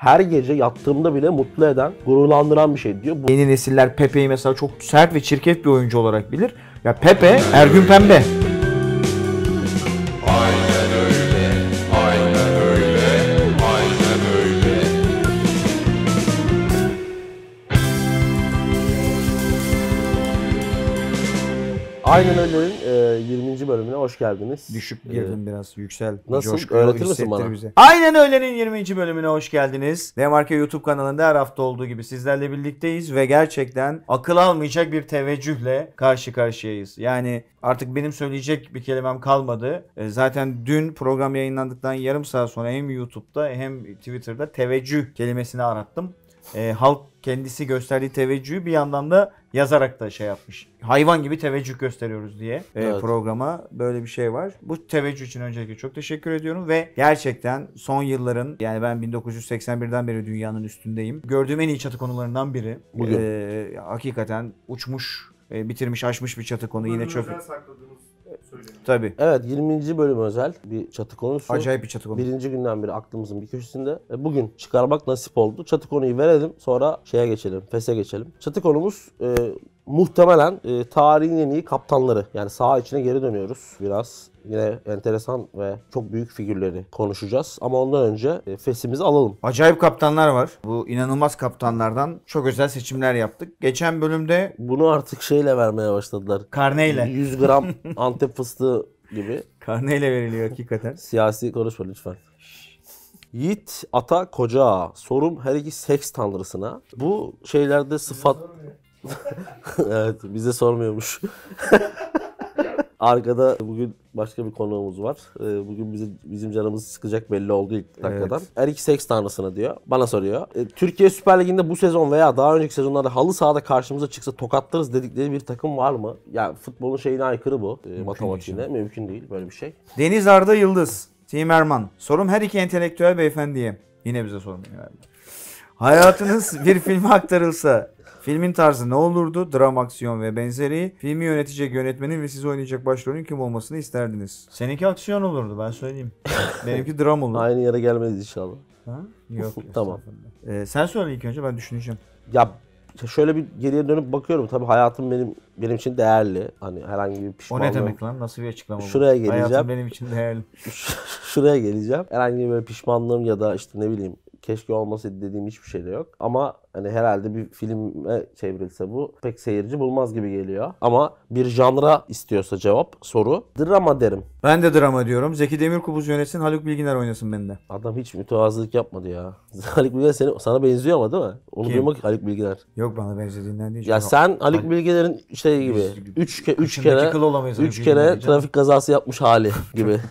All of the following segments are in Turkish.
her gece yattığımda bile mutlu eden, gururlandıran bir şey diyor. Yeni nesiller Pepe'yi mesela çok sert ve çirkef bir oyuncu olarak bilir. Ya Pepe her gün Pembe. geldiniz. Düşüp girdim ee, biraz yüksel. Nasıl? Coşkuyu Öğretir misin bana? Bize. Aynen öğlenin 20. bölümüne hoş geldiniz. Demarke YouTube kanalında her hafta olduğu gibi sizlerle birlikteyiz ve gerçekten akıl almayacak bir teveccühle karşı karşıyayız. Yani artık benim söyleyecek bir kelimem kalmadı. Ee, zaten dün program yayınlandıktan yarım saat sonra hem YouTube'da hem Twitter'da teveccüh kelimesini arattım. E, halk kendisi gösterdiği teveccühü bir yandan da yazarak da şey yapmış. Hayvan gibi teveccüh gösteriyoruz diye e, evet. programa böyle bir şey var. Bu teveccüh için öncelikle çok teşekkür ediyorum ve gerçekten son yılların yani ben 1981'den beri dünyanın üstündeyim. Gördüğüm en iyi çatı konularından biri. Bugün. E, hakikaten uçmuş e, bitirmiş açmış bir çatı konu Bölümümüzden yine çöp bölüm. Tabii. Evet 20. bölüm özel bir çatı konusu. Acayip bir çatı konusu. Birinci günden beri aklımızın bir köşesinde. E, bugün çıkarmak nasip oldu. Çatı konuyu verelim sonra şeye geçelim. FES'e geçelim. Çatı konumuz e, muhtemelen e, tarihin en iyi kaptanları. Yani saha içine geri dönüyoruz biraz yine enteresan ve çok büyük figürleri konuşacağız. Ama ondan önce e, fesimizi alalım. Acayip kaptanlar var. Bu inanılmaz kaptanlardan çok özel seçimler yaptık. Geçen bölümde... Bunu artık şeyle vermeye başladılar. Karneyle. 100 gram Antep fıstığı gibi. Karneyle veriliyor hakikaten. Siyasi konuşma lütfen. Yiğit ata koca Sorum her iki seks tanrısına. Bu şeylerde sıfat... evet bize sormuyormuş. Arkada bugün başka bir konuğumuz var. Ee, bugün bizi, bizim canımızı sıkacak belli oldu ilk dakikadan. Evet. Erik Seks tanrısına diyor. Bana soruyor. Ee, Türkiye Süper Ligi'nde bu sezon veya daha önceki sezonlarda halı sahada karşımıza çıksa tokatlarız dedikleri bir takım var mı? Ya yani futbolun şeyine aykırı bu. Ee, matematiğine. Mümkün değil böyle bir şey. Deniz Arda Yıldız. Erman. Sorum her iki entelektüel beyefendiye. Yine bize sormuyor galiba. Hayatınız bir filme aktarılsa Filmin tarzı ne olurdu? Dram, aksiyon ve benzeri. Filmi yönetecek yönetmenin ve siz oynayacak başrolün kim olmasını isterdiniz? Seninki aksiyon olurdu ben söyleyeyim. Benimki dram olur. Aynı yere gelmeyiz inşallah. Ha? Yok. tamam. Ee, sen söyle ilk önce ben düşüneceğim. Ya şöyle bir geriye dönüp bakıyorum. Tabii hayatım benim benim için değerli. Hani herhangi bir pişmanlığım. O ne demek lan? Nasıl bir açıklama Şuraya geleceğim. Hayatım benim için değerli. Şuraya geleceğim. Herhangi bir pişmanlığım ya da işte ne bileyim keşke olmasaydı dediğim hiçbir şey de yok. Ama hani herhalde bir filme çevrilse bu pek seyirci bulmaz gibi geliyor. Ama bir janra istiyorsa cevap soru drama derim. Ben de drama diyorum. Zeki Demirkubuz yönetsin Haluk Bilginer oynasın bende. Adam hiç mütevazılık yapmadı ya. Haluk Bilginer seni, sana benziyor ama değil mi? Onu Kim? duymak Haluk Bilginer. Yok bana benzediğinden değil. Ya yok. sen Haluk, Haluk Bilginer'in şey gibi 3 ke üç kere üç kere trafik kazası yapmış hali gibi.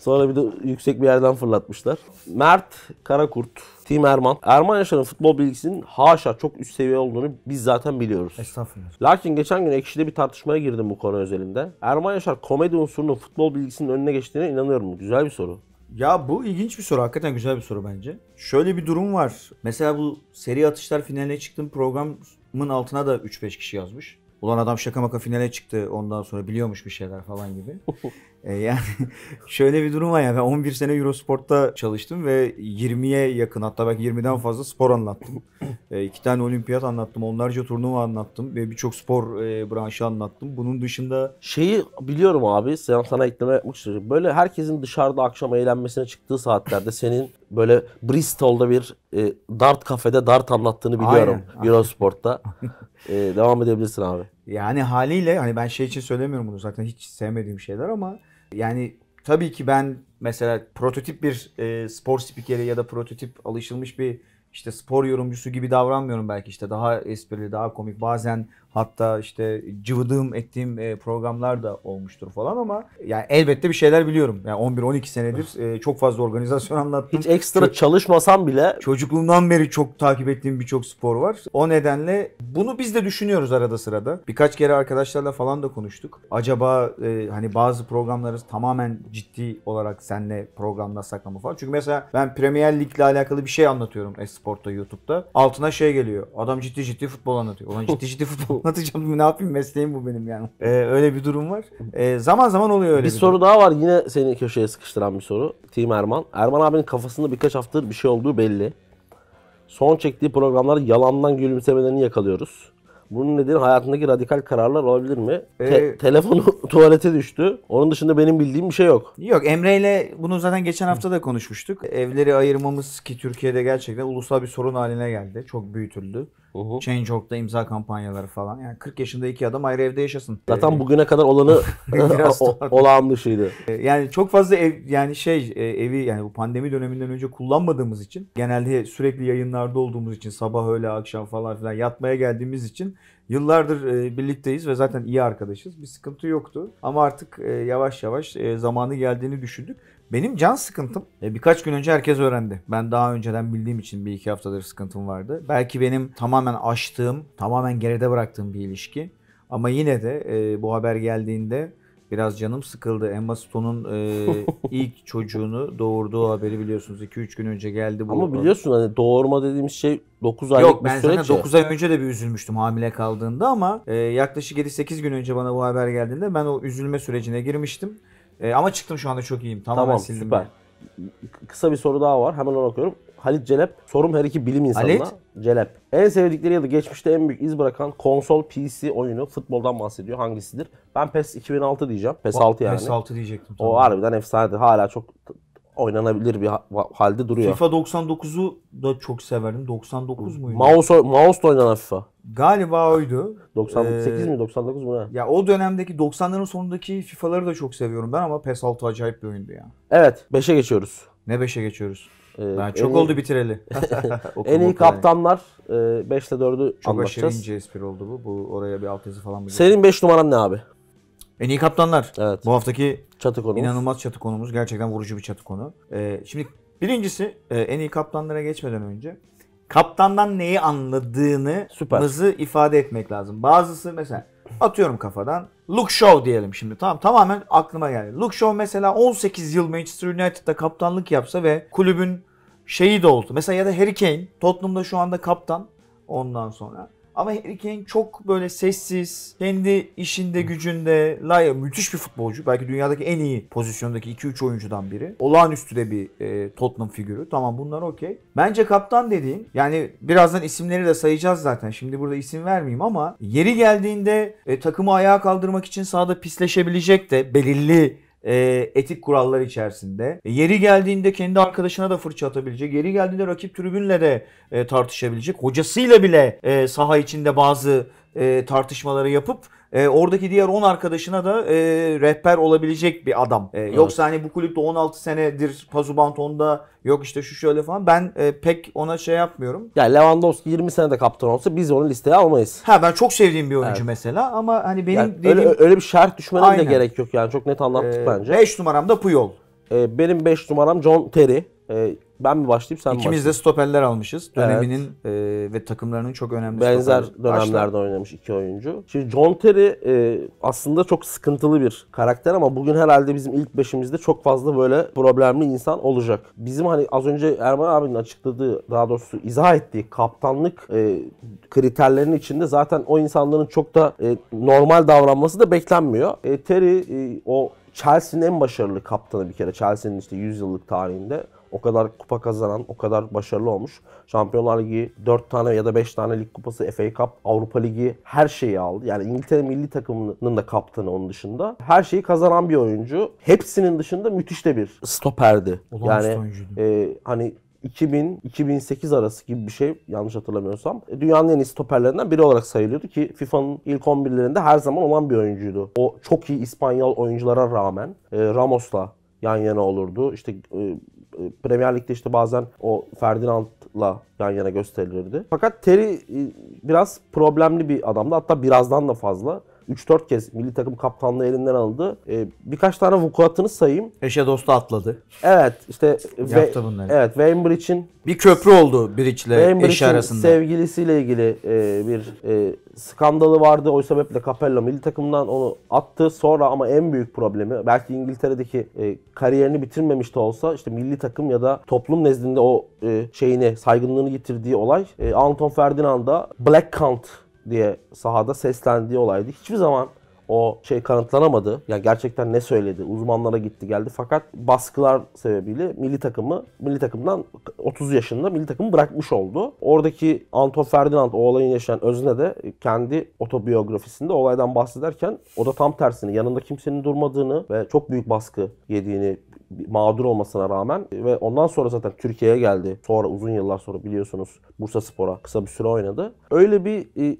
Sonra bir de yüksek bir yerden fırlatmışlar. Mert Karakurt, Tim Erman. Erman Yaşar'ın futbol bilgisinin haşa çok üst seviye olduğunu biz zaten biliyoruz. Estağfurullah. Lakin geçen gün ekşide bir tartışmaya girdim bu konu özelinde. Erman Yaşar komedi unsurunun futbol bilgisinin önüne geçtiğine inanıyorum. Güzel bir soru. Ya bu ilginç bir soru. Hakikaten güzel bir soru bence. Şöyle bir durum var. Mesela bu seri atışlar finaline çıktığım programın altına da 3-5 kişi yazmış. Ulan adam şaka maka finale çıktı ondan sonra biliyormuş bir şeyler falan gibi. E, yani şöyle bir durum var ya ben 11 sene Eurosport'ta çalıştım ve 20'ye yakın hatta belki 20'den fazla spor anlattım. E, iki tane olimpiyat anlattım, onlarca turnuva anlattım ve birçok spor e, branşı anlattım. Bunun dışında... Şeyi biliyorum abi sen sana ekleme yapmıştır. Böyle herkesin dışarıda akşam eğlenmesine çıktığı saatlerde senin böyle Bristol'da bir e, dart kafede dart anlattığını biliyorum aynen, Eurosport'ta. e, devam edebilirsin abi. Yani haliyle hani ben şey için söylemiyorum bunu zaten hiç sevmediğim şeyler ama yani tabii ki ben mesela prototip bir e, spor spikeri ya da prototip alışılmış bir işte spor yorumcusu gibi davranmıyorum belki işte daha esprili, daha komik, bazen Hatta işte cıvıdığım ettiğim e, programlar da olmuştur falan ama yani elbette bir şeyler biliyorum. Yani 11-12 senedir e, çok fazla organizasyon anlattım. Hiç ekstra Ço- çalışmasam bile. Çocukluğumdan beri çok takip ettiğim birçok spor var. O nedenle bunu biz de düşünüyoruz arada sırada. Birkaç kere arkadaşlarla falan da konuştuk. Acaba e, hani bazı programları tamamen ciddi olarak senle programlasak mı falan. Çünkü mesela ben Premier lig ile alakalı bir şey anlatıyorum Esport'ta YouTube'da. Altına şey geliyor. Adam ciddi ciddi futbol anlatıyor. Ulan ciddi ciddi futbol anlatacağım ne yapayım mesleğim bu benim yani. Ee, öyle bir durum var. Ee, zaman zaman oluyor öyle bir, bir soru durum. daha var yine seni köşeye sıkıştıran bir soru. Team Erman. Erman abinin kafasında birkaç haftadır bir şey olduğu belli. Son çektiği programlar yalandan gülümsemelerini yakalıyoruz. Bunun nedeni hayatındaki radikal kararlar olabilir mi? Ee, Te- telefonu tuvalete düştü. Onun dışında benim bildiğim bir şey yok. Yok Emre ile bunu zaten geçen hafta da konuşmuştuk. Evleri ayırmamız ki Türkiye'de gerçekten ulusal bir sorun haline geldi. Çok büyütüldü. Uhu. Change.org'da imza kampanyaları falan. Yani 40 yaşında iki adam ayrı evde yaşasın. Zaten ee, bugüne kadar olanı o, olağan dışıydı. Ee, yani çok fazla ev yani şey e, evi yani bu pandemi döneminden önce kullanmadığımız için genelde sürekli yayınlarda olduğumuz için sabah öğle akşam falan filan yatmaya geldiğimiz için Yıllardır e, birlikteyiz ve zaten iyi arkadaşız. Bir sıkıntı yoktu. Ama artık e, yavaş yavaş zamanı geldiğini düşündük. Benim can sıkıntım e, birkaç gün önce herkes öğrendi. Ben daha önceden bildiğim için bir iki haftadır sıkıntım vardı. Belki benim tamamen açtığım, tamamen geride bıraktığım bir ilişki. Ama yine de e, bu haber geldiğinde biraz canım sıkıldı. Emma Stone'un e, ilk çocuğunu doğurduğu haberi biliyorsunuz. 2-3 gün önce geldi bu. Ama biliyorsun hani doğurma dediğimiz şey 9 aylık Yok, bir süreç. Yok ben zaten 9 ay önce de bir üzülmüştüm hamile kaldığında ama yaklaşık 7-8 gün önce bana bu haber geldiğinde ben o üzülme sürecine girmiştim. E, ama çıktım şu anda çok iyiyim. Tamamen tamam sildim. süper. Kısa bir soru daha var. Hemen ona bakıyorum. Halit Celep. Sorum her iki bilim insanına. Halit? Celep. En sevdikleri ya da geçmişte en büyük iz bırakan konsol, PC oyunu, futboldan bahsediyor. Hangisidir? Ben PES 2006 diyeceğim. PES o, 6 yani. PES 6 diyecektim. Tamam. O harbiden efsanedir. Hala çok oynanabilir bir halde duruyor. FIFA 99'u da çok severdim. 99 muydu? Mouse, mouse oynanan FIFA. Galiba oydu. 98 ee, mi 99 mu ne? Ya o dönemdeki 90'ların sonundaki FIFA'ları da çok seviyorum ben ama PES 6 acayip bir oyundu ya. Evet 5'e geçiyoruz. Ne 5'e geçiyoruz? Ee, ben çok iyi, oldu bitireli. en iyi kaptanlar 5 ile 4'ü anlatacağız. Ama şirince espri oldu bu. Bu oraya bir alt yazı falan mı? Senin 5 numaran ne abi? En iyi kaptanlar. Evet. Bu haftaki çatı konumuz. inanılmaz çatı konumuz. Gerçekten vurucu bir çatı konu. Ee, şimdi birincisi e, en iyi kaptanlara geçmeden önce kaptandan neyi anladığını Süper. ifade etmek lazım. Bazısı mesela atıyorum kafadan look show diyelim şimdi tamam tamamen aklıma geldi. look show mesela 18 yıl Manchester United'da kaptanlık yapsa ve kulübün şeyi de oldu. Mesela ya da Harry Kane Tottenham'da şu anda kaptan ondan sonra. Ama Harry Kane çok böyle sessiz, kendi işinde gücünde, laya müthiş bir futbolcu. Belki dünyadaki en iyi pozisyondaki 2-3 oyuncudan biri. Olağanüstü de bir e, Tottenham figürü. Tamam bunlar okey. Bence kaptan dediğin, yani birazdan isimleri de sayacağız zaten. Şimdi burada isim vermeyeyim ama yeri geldiğinde e, takımı ayağa kaldırmak için sahada pisleşebilecek de belirli e, etik kurallar içerisinde. E, yeri geldiğinde kendi arkadaşına da fırça atabilecek. Yeri geldiğinde rakip tribünle de e, tartışabilecek. Hocasıyla bile e, saha içinde bazı e, tartışmaları yapıp e, oradaki diğer 10 arkadaşına da e, rehber olabilecek bir adam. E, evet. Yoksa hani bu kulüpte 16 senedir Pazubanton'da yok işte şu şöyle falan. Ben e, pek ona şey yapmıyorum. Yani Lewandowski 20 senede kaptan olsa biz onu listeye almayız. Ha ben çok sevdiğim bir oyuncu evet. mesela ama hani benim yani dediğim... Öyle, öyle bir şart düşmene de gerek yok yani çok net anlattık ee, bence. 5 da Puyol. Ee, benim 5 numaram John Terry. Ee, ben mi başlayayım sen İkimiz mi de stoperler almışız. Döneminin evet. e, ve takımlarının çok önemli Benzer dönemlerde Başla. oynamış iki oyuncu. Şimdi John Terry e, aslında çok sıkıntılı bir karakter ama bugün herhalde bizim ilk beşimizde çok fazla böyle problemli insan olacak. Bizim hani az önce Erman abinin açıkladığı daha doğrusu izah ettiği kaptanlık e, kriterlerinin içinde zaten o insanların çok da e, normal davranması da beklenmiyor. E, Terry e, o Chelsea'nin en başarılı kaptanı bir kere. Chelsea'nin işte 100 yıllık tarihinde. O kadar kupa kazanan, o kadar başarılı olmuş. Şampiyonlar Ligi 4 tane ya da 5 tane lig kupası, FA Cup, Avrupa Ligi her şeyi aldı. Yani İngiltere milli takımının da kaptanı onun dışında. Her şeyi kazanan bir oyuncu. Hepsinin dışında müthiş de bir stoperdi. Olağanüstü yani e, hani 2000-2008 arası gibi bir şey yanlış hatırlamıyorsam. E, dünyanın en iyi stoperlerinden biri olarak sayılıyordu ki FIFA'nın ilk 11'lerinde her zaman olan bir oyuncuydu. O çok iyi İspanyol oyunculara rağmen e, Ramos'la yan yana olurdu. İşte e, e, Premier Lig'de işte bazen o Ferdinand'la yan yana gösterilirdi. Fakat Terry e, biraz problemli bir adamdı. Hatta birazdan da fazla. 3-4 kez milli takım kaptanlığı elinden aldı. E, birkaç tane vukuatını sayayım. Eşe dostu atladı. Evet işte Yaptı bunları. Evet Wainbridge'in bir köprü oldu Bridge'le eşi arasında. sevgilisiyle ilgili e, bir e, skandalı vardı. O sebeple Capella milli takımdan onu attı. Sonra ama en büyük problemi belki İngiltere'deki e, kariyerini bitirmemiş de olsa işte milli takım ya da toplum nezdinde o e, şeyini saygınlığını yitirdiği olay e, Anton Ferdinand'a Black Count diye sahada seslendiği olaydı. Hiçbir zaman o şey kanıtlanamadı. Yani gerçekten ne söyledi? Uzmanlara gitti geldi. Fakat baskılar sebebiyle milli takımı milli takımdan 30 yaşında milli takımı bırakmış oldu. Oradaki Anton Ferdinand o olayın yaşayan özne de kendi otobiyografisinde olaydan bahsederken o da tam tersini yanında kimsenin durmadığını ve çok büyük baskı yediğini mağdur olmasına rağmen ve ondan sonra zaten Türkiye'ye geldi. Sonra uzun yıllar sonra biliyorsunuz Bursa Spor'a kısa bir süre oynadı. Öyle bir e,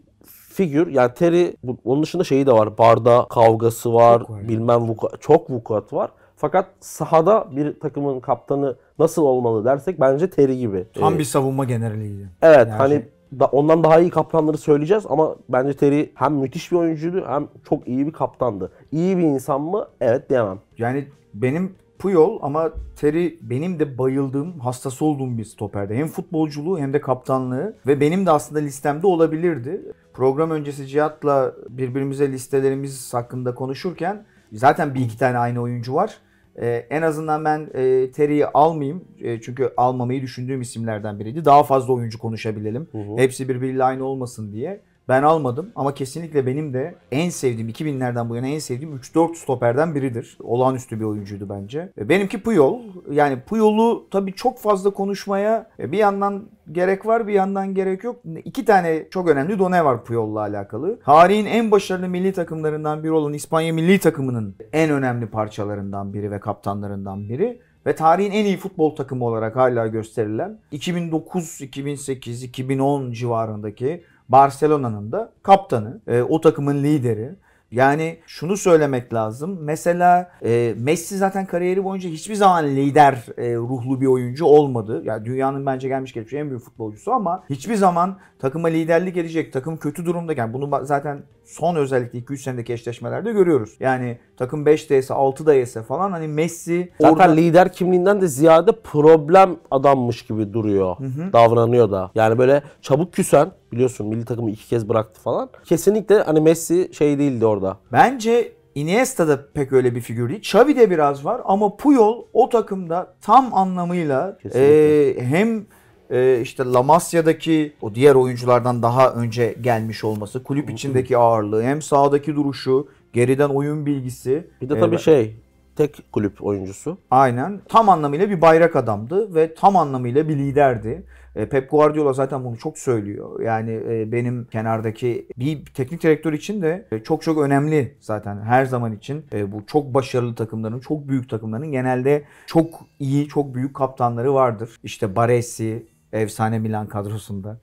figür yani Terry bu, onun dışında şeyi de var. Barda kavgası var. Çok bilmem vuku, çok vukuat var. Fakat sahada bir takımın kaptanı nasıl olmalı dersek bence Terry gibi. Tam ee, bir savunma generaliydi. Evet yani. hani şey- da, ondan daha iyi kaptanları söyleyeceğiz ama bence Terry hem müthiş bir oyuncuydu hem çok iyi bir kaptandı. İyi bir insan mı? Evet diyemem. Yani benim Puyol ama Terry benim de bayıldığım, hastası olduğum bir stoperdi. Hem futbolculuğu hem de kaptanlığı ve benim de aslında listemde olabilirdi. Program öncesi Cihat'la birbirimize listelerimiz hakkında konuşurken zaten bir iki tane aynı oyuncu var. Ee, en azından ben e, Terry'i almayayım. E, çünkü almamayı düşündüğüm isimlerden biriydi. Daha fazla oyuncu konuşabilelim. Hı hı. Hepsi birbiriyle aynı olmasın diye. Ben almadım ama kesinlikle benim de en sevdiğim 2000'lerden bu yana en sevdiğim 3-4 stoperden biridir. Olağanüstü bir oyuncuydu bence. E, benimki Puyol. Yani Puyol'u tabii çok fazla konuşmaya e, bir yandan gerek var bir yandan gerek yok. İki tane çok önemli done var Puyol'la alakalı. Tarihin en başarılı milli takımlarından biri olan İspanya milli takımının en önemli parçalarından biri ve kaptanlarından biri ve tarihin en iyi futbol takımı olarak hala gösterilen 2009, 2008, 2010 civarındaki Barcelona'nın da kaptanı, e, o takımın lideri. Yani şunu söylemek lazım. Mesela e, Messi zaten kariyeri boyunca hiçbir zaman lider e, ruhlu bir oyuncu olmadı. Yani dünyanın bence gelmiş geçmiş en büyük futbolcusu ama hiçbir zaman takıma liderlik edecek, takım kötü durumda yani bunu zaten son özellikle 200 3 senedeki eşleşmelerde görüyoruz. Yani takım 5'de ise 6'da ise falan hani Messi zaten orada... lider kimliğinden de ziyade problem adammış gibi duruyor. Hı hı. Davranıyor da. Yani böyle çabuk küsen, Biliyorsun milli takımı iki kez bıraktı falan. Kesinlikle hani Messi şey değildi orada. Bence Iniesta da pek öyle bir figür değil. Xavi de biraz var ama Puyol o takımda tam anlamıyla e, hem e, işte La Masia'daki o diğer oyunculardan daha önce gelmiş olması, kulüp içindeki ağırlığı, hem sağdaki duruşu, geriden oyun bilgisi. Bir de tabii e, şey tek kulüp oyuncusu. Aynen. Tam anlamıyla bir bayrak adamdı ve tam anlamıyla bir liderdi. E, Pep Guardiola zaten bunu çok söylüyor. Yani e, benim kenardaki bir teknik direktör için de e, çok çok önemli zaten her zaman için. E, bu çok başarılı takımların, çok büyük takımların genelde çok iyi, çok büyük kaptanları vardır. İşte Baresi, efsane Milan kadrosunda.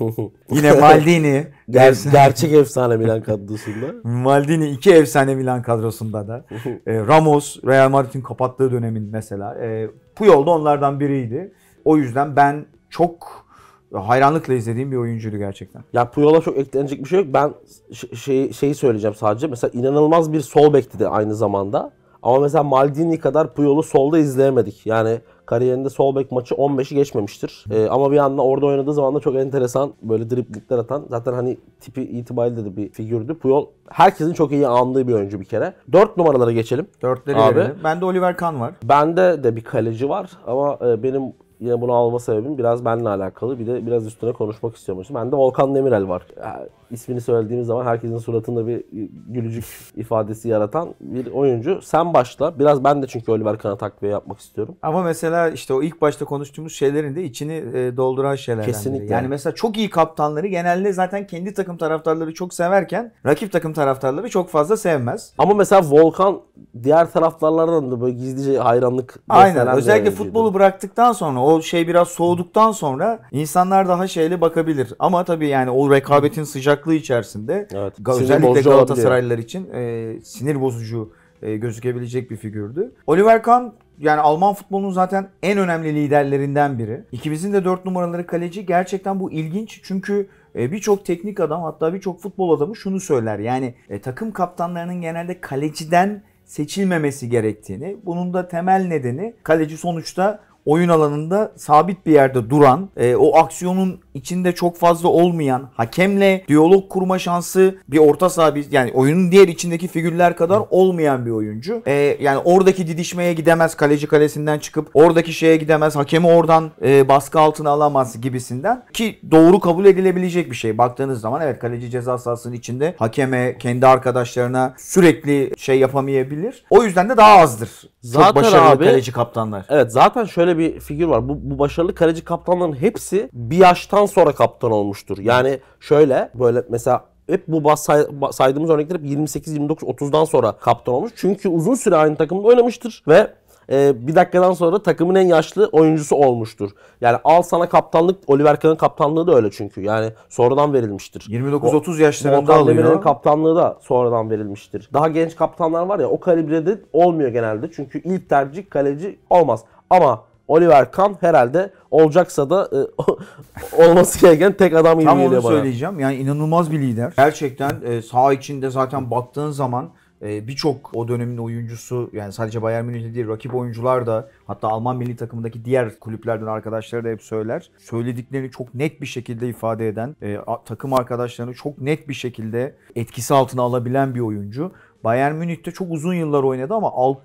Yine Maldini. Ger gerçek efsane Milan kadrosunda. Maldini iki efsane Milan kadrosunda da. Ramos, Real Madrid'in kapattığı dönemin mesela. E, Puyol da onlardan biriydi. O yüzden ben çok hayranlıkla izlediğim bir oyuncuydu gerçekten. Ya Puyol'a çok eklenecek bir şey yok. Ben şey, şeyi söyleyeceğim sadece. Mesela inanılmaz bir sol bekti de aynı zamanda. Ama mesela Maldini kadar Puyol'u solda izleyemedik. Yani kariyerinde sol bek maçı 15'i geçmemiştir. Ee, ama bir anda orada oynadığı zaman da çok enteresan böyle driplingler atan. Zaten hani tipi itibariyle de bir figürdü. Puyol herkesin çok iyi andığı bir oyuncu bir kere. 4 numaralara geçelim. 4'leri Abi. Verelim. Bende Oliver Kahn var. Bende de bir kaleci var ama e, benim yine bunu alma sebebim biraz benimle alakalı. Bir de biraz üstüne konuşmak istiyormuşum. Ben de Volkan Demirel var. Yani ismini söylediğimiz zaman herkesin suratında bir gülücük ifadesi yaratan bir oyuncu. Sen başla. Biraz ben de çünkü Oliver Kahn'a takviye yapmak istiyorum. Ama mesela işte o ilk başta konuştuğumuz şeylerin de içini e, dolduran şeyler. Kesinlikle. Biri. Yani mesela çok iyi kaptanları genelde zaten kendi takım taraftarları çok severken rakip takım taraftarları çok fazla sevmez. Ama mesela Volkan diğer taraftarlardan da böyle gizlice hayranlık Aynen. Özellikle futbolu bıraktıktan sonra o şey biraz soğuduktan sonra insanlar daha şeyle bakabilir. Ama tabii yani o rekabetin sıcak sıcaklığı içerisinde evet. özellikle Galatasaraylılar için e, sinir bozucu e, gözükebilecek bir figürdü. Oliver Kahn yani Alman futbolunun zaten en önemli liderlerinden biri. İkimizin de dört numaraları kaleci gerçekten bu ilginç çünkü e, birçok teknik adam hatta birçok futbol adamı şunu söyler. Yani e, takım kaptanlarının genelde kaleciden seçilmemesi gerektiğini, bunun da temel nedeni kaleci sonuçta oyun alanında sabit bir yerde duran, e, o aksiyonun içinde çok fazla olmayan hakemle diyalog kurma şansı bir orta saha bir, yani oyunun diğer içindeki figürler kadar olmayan bir oyuncu. Ee, yani oradaki didişmeye gidemez kaleci kalesinden çıkıp oradaki şeye gidemez hakemi oradan e, baskı altına alamaz gibisinden ki doğru kabul edilebilecek bir şey. Baktığınız zaman evet kaleci ceza sahasının içinde hakeme kendi arkadaşlarına sürekli şey yapamayabilir. O yüzden de daha azdır. Zaten çok başarılı abi, kaleci kaptanlar. Evet zaten şöyle bir figür var. Bu, bu başarılı kaleci kaptanların hepsi bir yaştan ondan sonra kaptan olmuştur. Yani şöyle böyle mesela hep bu say, saydığımız örnekler hep 28, 29, 30'dan sonra kaptan olmuş. Çünkü uzun süre aynı takımda oynamıştır ve e, bir dakikadan sonra takımın en yaşlı oyuncusu olmuştur. Yani al sana kaptanlık, Oliver Kahn'ın kaptanlığı da öyle çünkü. Yani sonradan verilmiştir. 29-30 yaşlarında alıyor. Volkan kaptanlığı da sonradan verilmiştir. Daha genç kaptanlar var ya o kalibrede olmuyor genelde. Çünkü ilk tercih kaleci olmaz. Ama Oliver Kahn herhalde olacaksa da e, olması gereken tek adam gibi Tam geliyor bana. Tam onu söyleyeceğim. Yani inanılmaz bir lider. Gerçekten e, saha içinde zaten baktığın zaman e, birçok o dönemin oyuncusu yani sadece Bayern Münih'te değil rakip oyuncular da hatta Alman milli takımındaki diğer kulüplerden arkadaşları da hep söyler. Söylediklerini çok net bir şekilde ifade eden, e, takım arkadaşlarını çok net bir şekilde etkisi altına alabilen bir oyuncu. Bayern Münih'te çok uzun yıllar oynadı ama 6,5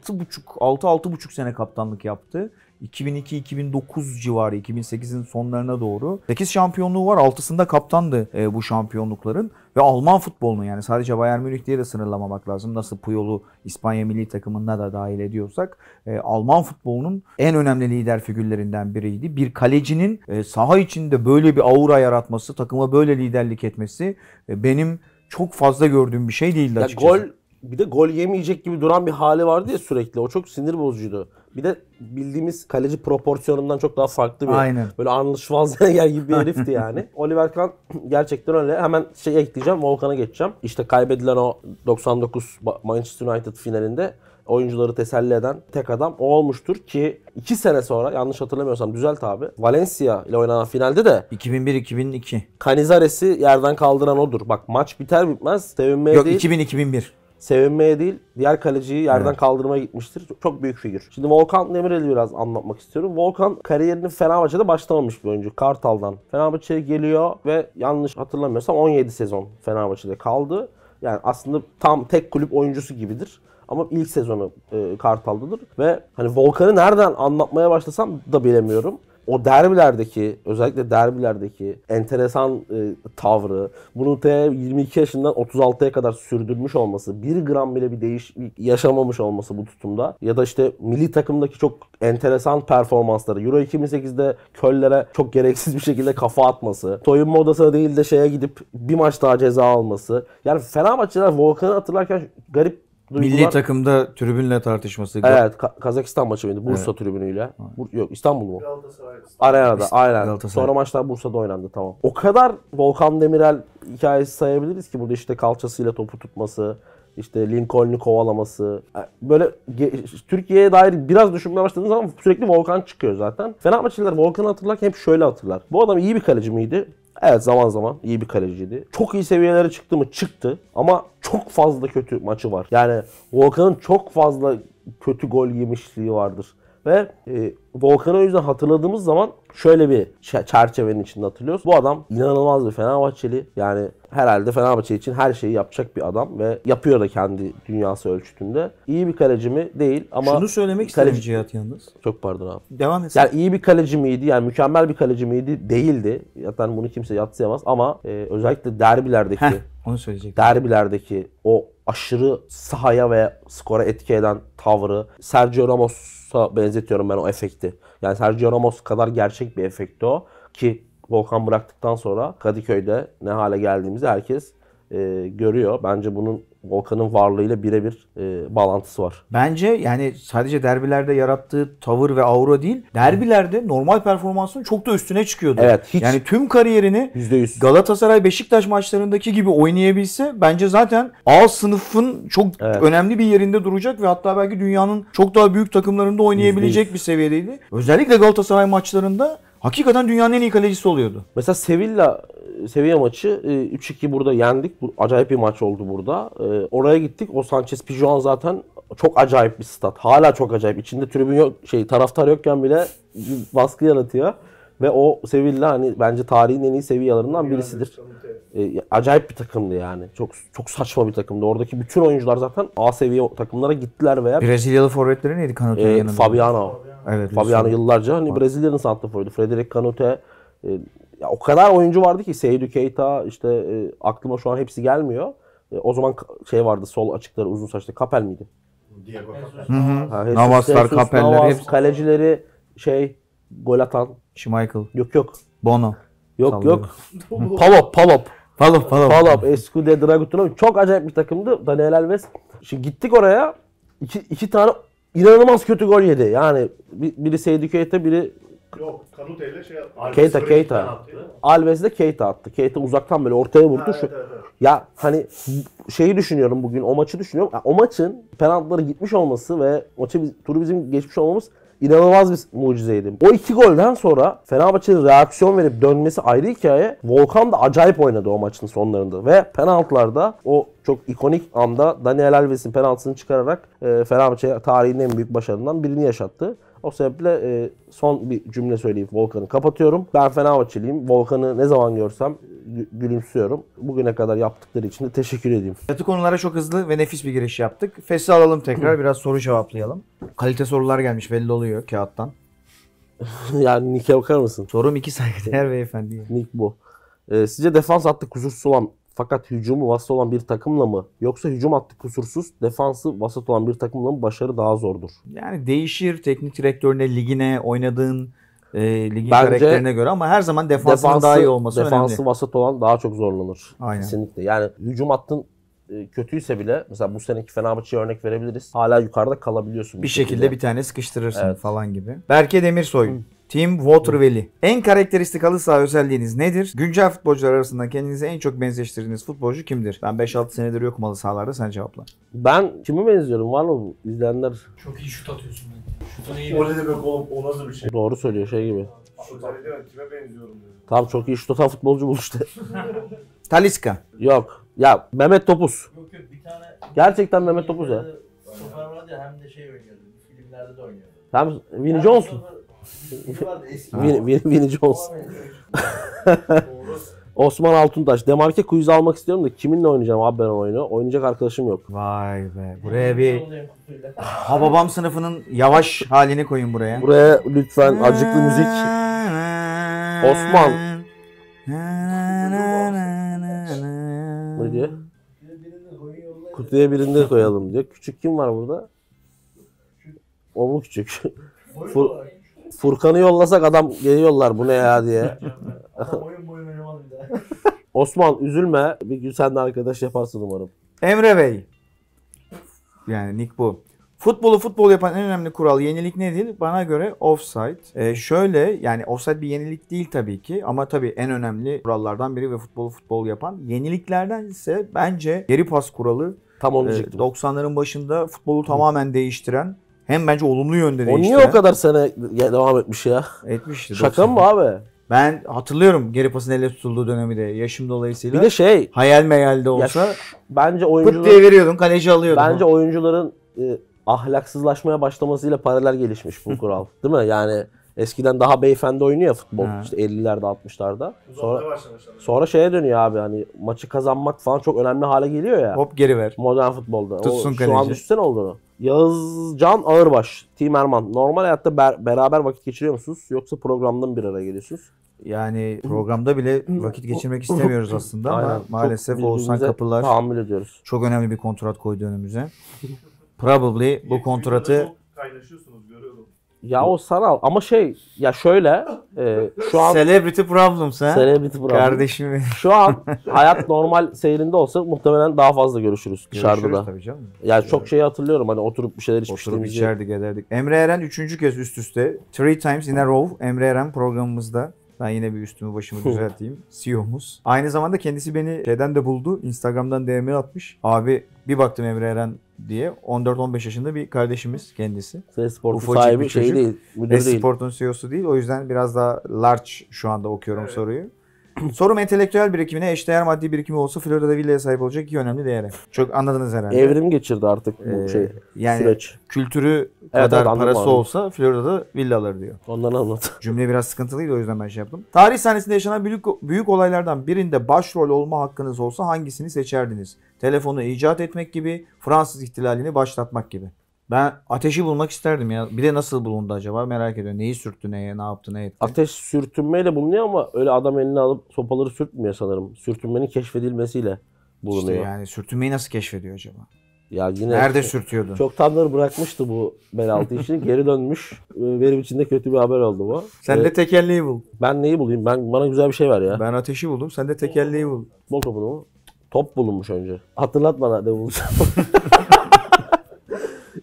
6 6,5 sene kaptanlık yaptı. 2002-2009 civarı 2008'in sonlarına doğru 8 şampiyonluğu var. 6'sında kaptandı e, bu şampiyonlukların. Ve Alman futbolunu yani sadece Bayern Münih diye de sınırlamamak lazım. Nasıl Puyol'u İspanya milli takımına da dahil ediyorsak e, Alman futbolunun en önemli lider figürlerinden biriydi. Bir kalecinin e, saha içinde böyle bir aura yaratması, takıma böyle liderlik etmesi e, benim çok fazla gördüğüm bir şey değildi açıkçası. Ya gol bir de gol yemeyecek gibi duran bir hali vardı ya sürekli. O çok sinir bozucuydu. Bir de bildiğimiz kaleci proporsiyonundan çok daha farklı bir. Aynen. Böyle Arnold Schwarzenegger gibi bir herifti yani. Oliver Kahn gerçekten öyle. Hemen şey ekleyeceğim. Volkan'a geçeceğim. İşte kaybedilen o 99 Manchester United finalinde oyuncuları teselli eden tek adam o olmuştur ki 2 sene sonra yanlış hatırlamıyorsam düzelt abi Valencia ile oynanan finalde de 2001-2002 Canizares'i yerden kaldıran odur. Bak maç biter bitmez sevinmeye Yok, değil. Yok 2000-2001 sevinmeye değil diğer kaleciyi yerden evet. kaldırmaya gitmiştir. Çok, büyük figür. Şimdi Volkan Demirel'i biraz anlatmak istiyorum. Volkan kariyerinin Fenerbahçe'de başlamamış bir oyuncu. Kartal'dan. Fenerbahçe'ye geliyor ve yanlış hatırlamıyorsam 17 sezon Fenerbahçe'de kaldı. Yani aslında tam tek kulüp oyuncusu gibidir. Ama ilk sezonu e, Kartal'dadır ve hani Volkan'ı nereden anlatmaya başlasam da bilemiyorum o derbilerdeki özellikle derbilerdeki enteresan e, tavrı bunu T 22 yaşından 36'ya kadar sürdürmüş olması bir gram bile bir değiş yaşamamış olması bu tutumda ya da işte milli takımdaki çok enteresan performansları Euro 2008'de köllere çok gereksiz bir şekilde kafa atması soyunma odasına değil de şeye gidip bir maç daha ceza alması yani Fenerbahçeler Volkan'ı hatırlarken garip duygular... Milli takımda tribünle tartışması. Evet Ka- Kazakistan maçı mıydı? Bursa evet. tribünüyle. Bur- yok İstanbul mu? Arena'da aynen. Sonra maçlar Bursa'da oynandı tamam. O kadar Volkan Demirel hikayesi sayabiliriz ki burada işte kalçasıyla topu tutması, işte Lincoln'u kovalaması. E, böyle Türkiye'ye dair biraz düşünmeye başladığınız zaman sürekli Volkan çıkıyor zaten. Fenerbahçeliler Volkan'ı hatırlarken hep şöyle hatırlar. Bu adam iyi bir kaleci miydi? Evet zaman zaman iyi bir kaleciydi. Çok iyi seviyelere çıktı mı? Çıktı. Ama çok fazla kötü maçı var. Yani Volkan'ın çok fazla kötü gol yemişliği vardır. Ve e, Volkan'ı o yüzden hatırladığımız zaman şöyle bir çerçevenin içinde hatırlıyoruz. Bu adam inanılmaz bir Fenerbahçeli. Yani herhalde Fenerbahçe için her şeyi yapacak bir adam ve yapıyor da kendi dünyası ölçütünde. İyi bir kaleci mi? Değil ama... Şunu söylemek kaleci... istedim Cihat yalnız. Çok pardon abi. Devam et. Yani iyi bir kaleci miydi? Yani mükemmel bir kaleci miydi? Değildi. Zaten bunu kimse yatsıyamaz ama e, özellikle derbilerdeki... Heh, onu söyleyecek. Derbilerdeki o aşırı sahaya ve skora etki eden tavrı, Sergio Ramos Ramos'a benzetiyorum ben o efekti. Yani Sergio Ramos kadar gerçek bir efekti o. Ki Volkan bıraktıktan sonra Kadıköy'de ne hale geldiğimizi herkes e, görüyor. Bence bunun Volkan'ın varlığıyla birebir e, bağlantısı var. Bence yani sadece derbilerde yarattığı tavır ve aura değil, derbilerde normal performansının çok da üstüne çıkıyordu. Evet. Hiç. Yani tüm kariyerini %100. Galatasaray Beşiktaş maçlarındaki gibi oynayabilse bence zaten A sınıfın çok evet. önemli bir yerinde duracak ve hatta belki dünyanın çok daha büyük takımlarında oynayabilecek %100. bir seviyedeydi. Özellikle Galatasaray maçlarında Hakikaten dünyanın en iyi kalecisi oluyordu. Mesela Sevilla Sevilla maçı 3-2 e, burada yendik. Bu, acayip bir maç oldu burada. E, oraya gittik. O Sanchez Pijuan zaten çok acayip bir stat. Hala çok acayip. İçinde tribün yok, şey taraftar yokken bile baskı yaratıyor. Ve o Sevilla hani bence tarihin en iyi seviyelerinden birisidir. E, acayip bir takımdı yani. Çok çok saçma bir takımdı. Oradaki bütün oyuncular zaten A seviye takımlara gittiler veya Brezilyalı forvetleri neydi Canute'nin e, yanında? Fabiano. Evet. Fabiano yıllarca hani Brezilya'nın santraforuydu. Frederic Canute e, ya o kadar oyuncu vardı ki Seydou Keita işte e, aklıma şu an hepsi gelmiyor. E, o zaman şey vardı sol açıkları uzun saçlı Kapel miydi? Diego Kapel. Navaslar, Kapeller. hepsi. kalecileri şey gol atan. Michael. Yok yok. Bono. Yok Sallıyor. yok. Palop Palop. Palop Palop. Palop. Escude Dragutinov. Çok acayip bir takımdı. Daniel Alves. Şimdi gittik oraya. İki, iki tane inanılmaz kötü gol yedi. Yani biri Seydi Keita biri Yok, Kanute ile şey yaptı. Keita, Keita. Alves de Keita attı. Keita uzaktan böyle ortaya vurdu. Ha, Şu, evet, evet. Ya hani şeyi düşünüyorum bugün, o maçı düşünüyorum. Ya, o maçın penaltıları gitmiş olması ve maçı turu bizim geçmiş olmamız inanılmaz bir mucizeydi. O iki golden sonra Fenerbahçe'nin reaksiyon verip dönmesi ayrı hikaye. Volkan da acayip oynadı o maçın sonlarında ve penaltılarda o çok ikonik anda Daniel Alves'in penaltısını çıkararak e, Fenerbahçe tarihinin en büyük başarından birini yaşattı. O sebeple e, son bir cümle söyleyip Volkan'ı kapatıyorum. Ben Fenerbahçeliyim. Volkan'ı ne zaman görsem e, gülümsüyorum. Bugüne kadar yaptıkları için de teşekkür edeyim. Yatı konulara çok hızlı ve nefis bir giriş yaptık. Fes'i alalım tekrar. biraz soru cevaplayalım. Kalite sorular gelmiş belli oluyor kağıttan. yani Nick'e bakar mısın? Sorum iki saygıdeğer beyefendi. Nick bu. Ee, sizce defans hattı kusursuz olan fakat hücumu vasat olan bir takımla mı yoksa hücum hattı kusursuz, defansı vasat olan bir takımla mı başarı daha zordur? Yani değişir teknik direktörüne, ligine, oynadığın e, ligin karakterine göre ama her zaman defansın defansı, daha iyi olması defansı önemli. Defansı vasat olan daha çok zorlanır. Aynen. Kesinlikle. Yani hücum attın e, kötüyse bile mesela bu seneki Fenerbahçe'ye örnek verebiliriz. Hala yukarıda kalabiliyorsun. Bir, bir şekilde. şekilde bir tane sıkıştırırsın evet. falan gibi. Berke Demirsoy. Hı. Tim Waterveli. En karakteristik halı saha özelliğiniz nedir? Güncel futbolcular arasında kendinize en çok benzeştirdiğiniz futbolcu kimdir? Ben 5-6 senedir yokum halı sahalarda sen cevapla. Ben kimi benziyorum? Var mı bu izleyenler? Çok iyi şut atıyorsun. Ben. Şutun iyi. O ne demek oğlum? O nasıl bir şey? Doğru söylüyor şey gibi. Şut atıyorum. Kime benziyorum? Diyor. Tam çok iyi şut atan futbolcu buluştu. Taliska. Yok. Ya Mehmet Topuz. Yok yok bir tane. Gerçekten Mehmet Topuz ya. Stoper vardı ya hem de şey oynuyordu. Filmlerde de oynuyordu. Hem Vinny Johnson. Bir, bir, birinci olsun. Osman Altuntaş. Demarke Kuyuz almak istiyorum da kiminle oynayacağım abi ben oyunu? Oynayacak arkadaşım yok. Vay be. Buraya bir ha babam sınıfının yavaş halini koyun buraya. Buraya lütfen acıklı müzik. Osman. ne diyor? Kutuya birinde koyalım diyor. Küçük kim var burada? O mu küçük? Furkan'ı yollasak adam geliyorlar bu ne ya diye. boyun Osman üzülme. Bir gün sen de arkadaş yaparsın umarım. Emre Bey. Yani nick bu. Futbolu futbol yapan en önemli kural yenilik nedir? Bana göre offside. Ee, şöyle yani offside bir yenilik değil tabii ki ama tabii en önemli kurallardan biri ve futbolu futbol yapan. Yeniliklerden ise bence geri pas kuralı Tam onu e, diyecektim. 90'ların başında futbolu tamamen değiştiren hem bence olumlu yönde değişti. O niye o kadar sene devam etmiş ya? Etmişti. Şaka mı abi? Ben hatırlıyorum geri pasın ele tutulduğu dönemi de yaşım dolayısıyla. Bir de şey. Hayal meyalde olsa. bence oyuncular. Pıt diye veriyordun kaleci alıyordun. Bence o. oyuncuların e, ahlaksızlaşmaya başlamasıyla paralel gelişmiş bu kural. Değil mi? Yani Eskiden daha beyefendi oynuyor ya futbol. Ha. İşte 50'lerde 60'larda. Sonra, sonra şeye dönüyor abi hani maçı kazanmak falan çok önemli hale geliyor ya. Hop geri ver. Modern futbolda. Tutsun o, kaleci. Şu an düşünsene olduğunu. Yağızcan Ağırbaş, Tim Erman. Normal hayatta ber- beraber vakit geçiriyor musunuz? Yoksa programda bir araya geliyorsunuz? Yani programda bile vakit geçirmek istemiyoruz aslında ama Aynen. maalesef çok Oğuzhan Kapılar tahammül ediyoruz. Çok önemli bir kontrat koydu önümüze. Probably bu kontratı ya o sanal ama şey ya şöyle e, şu an Celebrity Problems ha? Celebrity Problems. Kardeşim. Şu an hayat normal seyrinde olsa muhtemelen daha fazla görüşürüz dışarıda da. tabii canım. Yani çok şeyi hatırlıyorum hani oturup bir şeyler Oturup içmiştiğimizi. içerdik ederdik. Emre Eren üçüncü kez üst üste. Three times in a row Emre Eren programımızda. Ben yine bir üstümü başımı düzelteyim. CEO'muz. Aynı zamanda kendisi beni şeyden de buldu. Instagram'dan DM atmış. Abi bir baktım Emre Eren diye. 14-15 yaşında bir kardeşimiz kendisi. Esport'un sahibi şey değil. Müdür değil. CEO'su değil. O yüzden biraz daha large şu anda okuyorum evet. soruyu. Sorum entelektüel birikimine eşdeğer maddi birikimi olsa Florida'da villaya sahip olacak iki önemli değeri. Çok anladınız herhalde. Evrim geçirdi artık bu ee, şey yani süreç. kültürü kadar evet, parası abi. olsa Florida'da villa diyor. Ondan anlat. Cümle biraz sıkıntılıydı o yüzden ben şey yaptım. Tarih sahnesinde yaşanan büyük, büyük olaylardan birinde başrol olma hakkınız olsa hangisini seçerdiniz? Telefonu icat etmek gibi, Fransız ihtilalini başlatmak gibi. Ben ateşi bulmak isterdim ya. Bir de nasıl bulundu acaba merak ediyorum. Neyi sürttü, neye, ne yaptı, ne etti? Ateş sürtünmeyle bulunuyor ama öyle adam elini alıp sopaları sürtmüyor sanırım. Sürtünmenin keşfedilmesiyle bulunuyor. İşte yani sürtünmeyi nasıl keşfediyor acaba? Ya yine Nerede sürtüyordu? Çok tanrı bırakmıştı bu belaltı işini. Geri dönmüş. Ee, benim için de kötü bir haber oldu bu. Sen ee, de tekelliği bul. Ben neyi bulayım? Ben Bana güzel bir şey ver ya. Ben ateşi buldum. Sen de tekelliği bul. Bol topunu mu? Top bulunmuş önce. Hatırlat bana de bulacağım.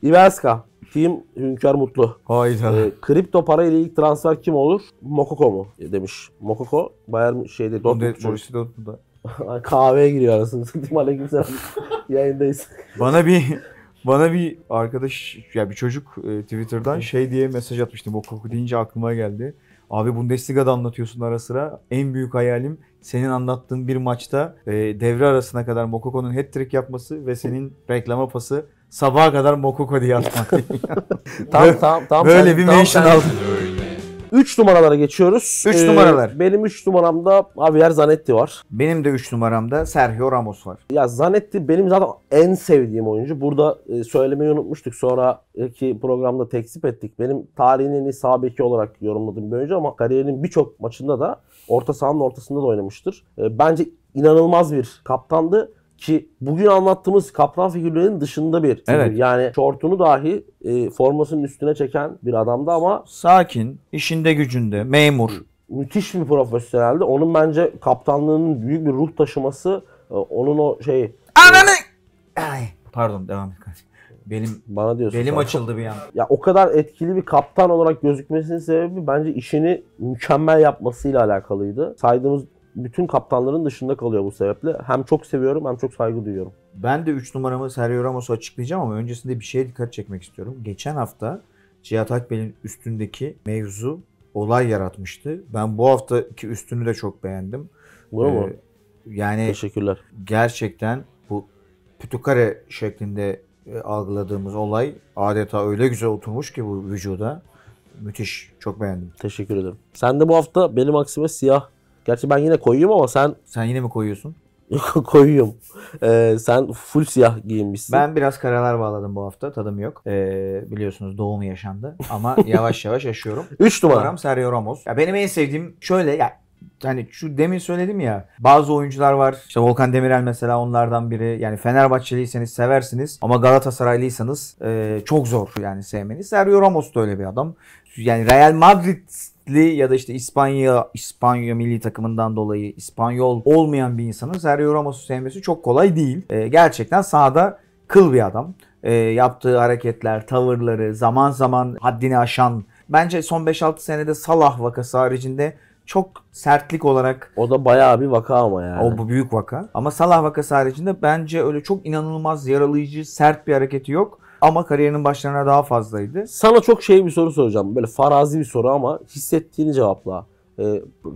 İveska. Kim Hünkar Mutlu. Hayda. Ee, kripto para ile ilk transfer kim olur? Mokoko mu? demiş. Mokoko Bayern şeyde Dortmund. Borussia Dortmund'da. Kahveye giriyor arasını. Sıktım aleykümselam. Yayındayız. Bana bir bana bir arkadaş ya yani bir çocuk e, Twitter'dan şey diye mesaj atmıştı. Mokoko deyince aklıma geldi. Abi Bundesliga'da anlatıyorsun ara sıra. En büyük hayalim senin anlattığın bir maçta e, devre arasına kadar Mokoko'nun hat-trick yapması ve senin reklama pası sabaha kadar mokoko diye atmak. tam tam tam. Böyle sen, bir tam, mention aldım. 3 numaralara geçiyoruz. 3 ee, numaralar. Benim 3 numaramda Javier Zanetti var. Benim de 3 numaramda Sergio Ramos var. Ya Zanetti benim zaten en sevdiğim oyuncu. Burada e, söylemeyi unutmuştuk. Sonraki programda tekzip ettik. Benim tarihinin en olarak yorumladığım bir oyuncu ama kariyerinin birçok maçında da orta sahanın ortasında da oynamıştır. E, bence inanılmaz bir kaptandı ki bugün anlattığımız kaplan figürlerinin dışında bir figür. Evet. Yani şortunu dahi e, formasının üstüne çeken bir adamdı ama... Sakin, işinde gücünde, memur. Müthiş bir profesyoneldi. Onun bence kaptanlığının büyük bir ruh taşıması e, onun o şey... E, Ananı! Ay. Pardon devam et kardeşim. Belim bana diyorsun. Benim açıldı bir an. Ya o kadar etkili bir kaptan olarak gözükmesinin sebebi bence işini mükemmel yapmasıyla alakalıydı. Saydığımız bütün kaptanların dışında kalıyor bu sebeple. Hem çok seviyorum hem çok saygı duyuyorum. Ben de 3 numaramı Sergio Ramos'u açıklayacağım ama öncesinde bir şeye dikkat çekmek istiyorum. Geçen hafta Cihat Akbel'in üstündeki mevzu olay yaratmıştı. Ben bu haftaki üstünü de çok beğendim. Doğru ee, mu? Yani Teşekkürler. Gerçekten bu pütükare şeklinde e, algıladığımız olay adeta öyle güzel oturmuş ki bu vücuda. Müthiş. Çok beğendim. Teşekkür ederim. Sen de bu hafta benim aksime siyah Gerçi ben yine koyuyum ama sen... Sen yine mi koyuyorsun? Koyuyum. Ee, sen full siyah giyinmişsin. Ben biraz karalar bağladım bu hafta. Tadım yok. Ee, biliyorsunuz doğumu yaşandı. Ama yavaş yavaş yaşıyorum. 3 numara. Numaram Sergio Ramos. Ya benim en sevdiğim şöyle ya hani şu demin söyledim ya bazı oyuncular var. İşte Volkan Demirel mesela onlardan biri. Yani Fenerbahçeliyseniz seversiniz ama Galatasaraylıysanız e, çok zor yani sevmeniz. Sergio Ramos da öyle bir adam. Yani Real Madrid Hintli ya da işte İspanya İspanya milli takımından dolayı İspanyol olmayan bir insanın Sergio Ramos'u sevmesi çok kolay değil. E, gerçekten sahada kıl bir adam. E, yaptığı hareketler, tavırları, zaman zaman haddini aşan. Bence son 5-6 senede Salah vakası haricinde çok sertlik olarak. O da bayağı bir vaka ama yani. O bu büyük vaka. Ama Salah vakası haricinde bence öyle çok inanılmaz yaralayıcı, sert bir hareketi yok. Ama kariyerinin başlarına daha fazlaydı. Sana çok şey bir soru soracağım. Böyle farazi bir soru ama hissettiğini cevapla. Ee,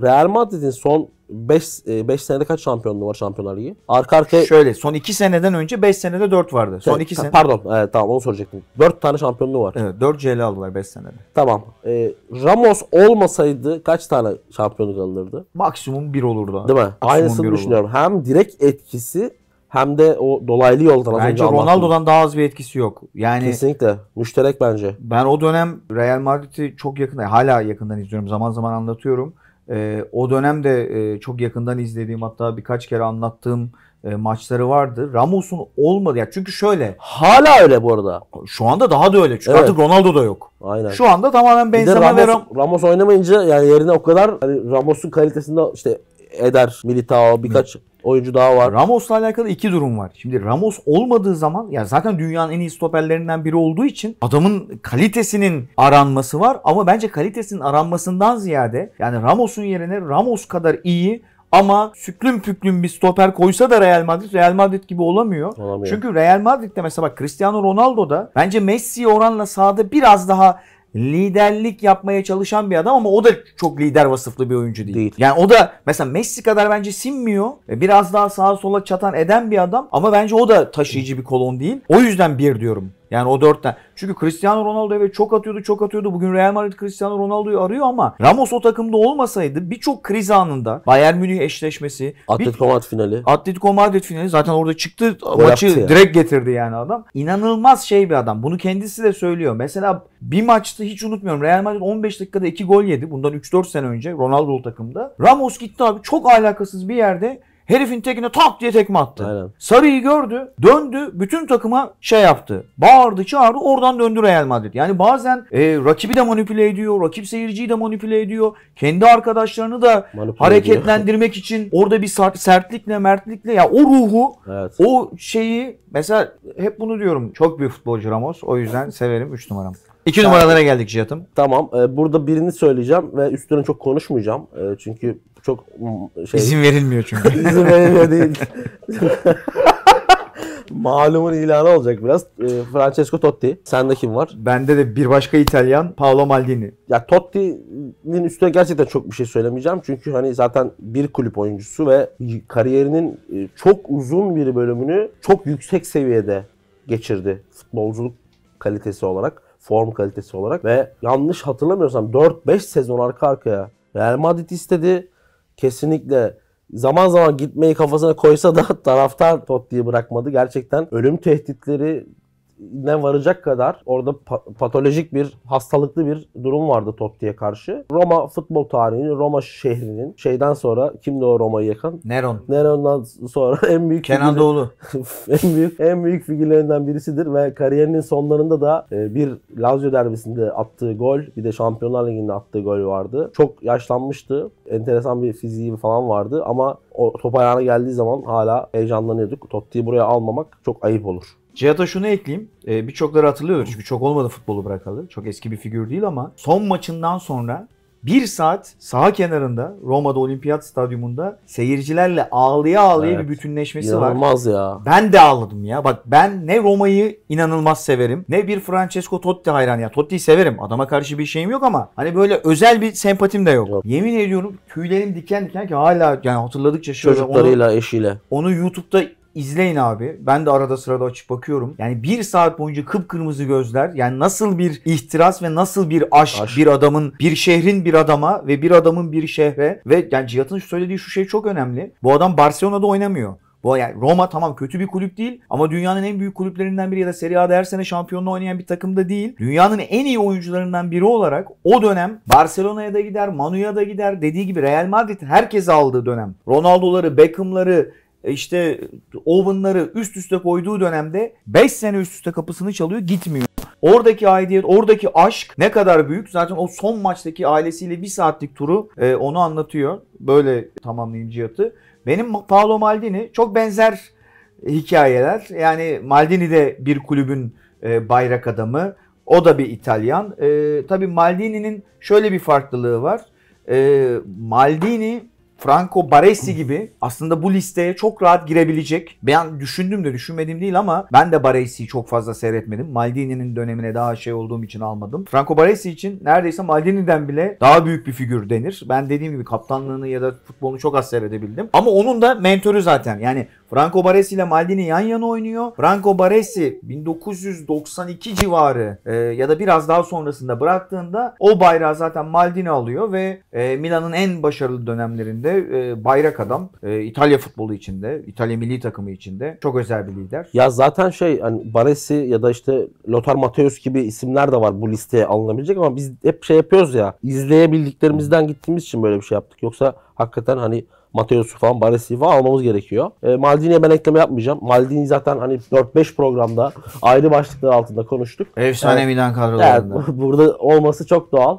Real Madrid'in son 5 5 e, senede kaç şampiyonluğu var Şampiyonlar Ligi? Arka arkaya Şöyle son 2 seneden önce 5 senede 4 vardı. Son 2 şey, sene. Pardon. Evet, tamam onu soracaktım. 4 tane şampiyonluğu var. Evet 4 CL aldılar 5 senede. Tamam. Ee, Ramos olmasaydı kaç tane şampiyonluk alınırdı? Maksimum 1 olurdu. Değil mi? Maksimum Aynısını düşünüyorum. Olur. Hem direkt etkisi hem de o dolaylı yoldan Bence önce Ronaldo'dan daha az bir etkisi yok. Yani kesinlikle müşterek bence. Ben o dönem Real Madrid'i çok yakın e, hala yakından izliyorum. Zaman zaman anlatıyorum. E, o dönemde e, çok yakından izlediğim hatta birkaç kere anlattığım e, maçları vardı. Ramos'un olmadı. ya Çünkü şöyle. Hala öyle bu arada. Şu anda daha da öyle. Çünkü evet. artık Ronaldo da yok. Aynen. Şu anda tamamen Benzema Ramos, ve Ram- Ramos oynamayınca yani yerine o kadar hani Ramos'un kalitesinde işte Eder, Militao birkaç Hı oyuncu daha var. Ramos'la alakalı iki durum var. Şimdi Ramos olmadığı zaman ya zaten dünyanın en iyi stoperlerinden biri olduğu için adamın kalitesinin aranması var ama bence kalitesinin aranmasından ziyade yani Ramos'un yerine Ramos kadar iyi ama süklüm püklüm bir stoper koysa da Real Madrid Real Madrid gibi olamıyor. olamıyor. Çünkü Real Madrid'de mesela bak Cristiano Ronaldo da bence Messi oranla sahada biraz daha liderlik yapmaya çalışan bir adam ama o da çok lider vasıflı bir oyuncu değil. değil. Yani o da mesela Messi kadar bence sinmiyor. Biraz daha sağa sola çatan eden bir adam ama bence o da taşıyıcı bir kolon değil. O yüzden bir diyorum. Yani o dörtten. Çünkü Cristiano Ronaldo evet çok atıyordu çok atıyordu. Bugün Real Madrid Cristiano Ronaldo'yu arıyor ama Ramos o takımda olmasaydı birçok kriz anında Bayern Münih eşleşmesi. Atletico Madrid finali. Atletico Madrid finali zaten orada çıktı Gol maçı yani. direkt getirdi yani adam. İnanılmaz şey bir adam. Bunu kendisi de söylüyor. Mesela bir maçta hiç unutmuyorum. Real Madrid 15 dakikada 2 gol yedi. Bundan 3-4 sene önce Ronaldo takımda. Ramos gitti abi çok alakasız bir yerde Herifin tekine tak diye tekme attı. Aynen. Sarıyı gördü. Döndü. Bütün takıma şey yaptı. Bağırdı çağırdı. Oradan döndü Real Madrid. Yani bazen e, rakibi de manipüle ediyor. Rakip seyirciyi de manipüle ediyor. Kendi arkadaşlarını da manipüle hareketlendirmek ediyor. için orada bir sertlikle mertlikle ya o ruhu evet. o şeyi mesela hep bunu diyorum. Çok büyük futbolcu Ramos. O yüzden severim 3 numaram. İki yani, numaralara geldik Cihat'ım. Tamam. E, burada birini söyleyeceğim ve üstüne çok konuşmayacağım. E, çünkü çok şey... İzin verilmiyor çünkü. izin verilmiyor değil. Malumun ilanı olacak biraz. E, Francesco Totti. Sende kim var? Bende de bir başka İtalyan Paolo Maldini. Ya Totti'nin üstüne gerçekten çok bir şey söylemeyeceğim. Çünkü hani zaten bir kulüp oyuncusu ve kariyerinin e, çok uzun bir bölümünü çok yüksek seviyede geçirdi futbolculuk kalitesi olarak form kalitesi olarak ve yanlış hatırlamıyorsam 4-5 sezon arka arkaya Real Madrid istedi. Kesinlikle zaman zaman gitmeyi kafasına koysa da taraftar Totti'yi bırakmadı. Gerçekten ölüm tehditleri ne varacak kadar orada patolojik bir, hastalıklı bir durum vardı Totti'ye karşı. Roma futbol tarihinin, Roma şehrinin şeyden sonra kimdi o Roma'yı yakan? Neron. Neron'dan sonra en büyük Kenan figürü, Doğulu. en büyük en büyük figürlerinden birisidir ve kariyerinin sonlarında da e, bir Lazio derbisinde attığı gol, bir de Şampiyonlar Ligi'nde attığı gol vardı. Çok yaşlanmıştı. Enteresan bir fiziği falan vardı ama o top ayağına geldiği zaman hala heyecanlanıyorduk. Totti'yi buraya almamak çok ayıp olur. Cihat'a şunu ekleyeyim. Ee, Birçokları hatırlıyordur çünkü çok olmadı futbolu bırakalı. Çok eski bir figür değil ama son maçından sonra bir saat saha kenarında Roma'da Olimpiyat Stadyumunda seyircilerle ağlaya ağlaya evet. bir bütünleşmesi İnanılmaz var. ya. Ben de ağladım ya. Bak ben ne Roma'yı inanılmaz severim ne bir Francesco Totti hayran ya. Totti'yi severim. Adama karşı bir şeyim yok ama hani böyle özel bir sempatim de yok. yok. Yemin ediyorum tüylerim diken diken ki hala yani hatırladıkça şöyle Çocuklarıyla, onu, eşiyle. Onu YouTube'da izleyin abi. Ben de arada sırada açıp bakıyorum. Yani bir saat boyunca kıpkırmızı gözler. Yani nasıl bir ihtiras ve nasıl bir aşk, aşk. bir adamın bir şehrin bir adama ve bir adamın bir şehre ve yani Cihat'ın söylediği şu şey çok önemli. Bu adam Barcelona'da oynamıyor. Bu yani Roma tamam kötü bir kulüp değil ama dünyanın en büyük kulüplerinden biri ya da Serie A'da her sene şampiyonla oynayan bir takım da değil. Dünyanın en iyi oyuncularından biri olarak o dönem Barcelona'ya da gider, Manu'ya da gider. Dediği gibi Real Madrid herkes aldığı dönem. Ronaldo'ları, Beckham'ları, e işte Owen'ları üst üste koyduğu dönemde 5 sene üst üste kapısını çalıyor gitmiyor. Oradaki aidiyet, oradaki aşk ne kadar büyük. Zaten o son maçtaki ailesiyle bir saatlik turu e, onu anlatıyor. Böyle tamamlayayım Cihat'ı. Benim Paolo Maldini çok benzer hikayeler. Yani Maldini de bir kulübün e, bayrak adamı. O da bir İtalyan. E, tabii Maldini'nin şöyle bir farklılığı var. E, Maldini Franco Baresi gibi aslında bu listeye çok rahat girebilecek. Ben düşündüm de düşünmedim değil ama ben de Baresi'yi çok fazla seyretmedim. Maldini'nin dönemine daha şey olduğum için almadım. Franco Baresi için neredeyse Maldini'den bile daha büyük bir figür denir. Ben dediğim gibi kaptanlığını ya da futbolunu çok az seyredebildim. Ama onun da mentörü zaten. Yani Franco Baresi ile Maldini yan yana oynuyor. Franco Baresi 1992 civarı e, ya da biraz daha sonrasında bıraktığında o bayrağı zaten Maldini alıyor ve e, Milan'ın en başarılı dönemlerinde içinde e, bayrak adam. E, İtalya futbolu içinde, İtalya milli takımı içinde çok özel bir lider. Ya zaten şey hani Baresi ya da işte Lothar Matthäus gibi isimler de var bu listeye alınabilecek ama biz hep şey yapıyoruz ya izleyebildiklerimizden gittiğimiz için böyle bir şey yaptık. Yoksa hakikaten hani Mateus'u falan, Baresi'yi falan almamız gerekiyor. E, Maldini'ye ben ekleme yapmayacağım. Maldini zaten hani 4-5 programda ayrı başlıklar altında konuştuk. Efsane yani, Milan kadrolarında. Yani, burada olması çok doğal.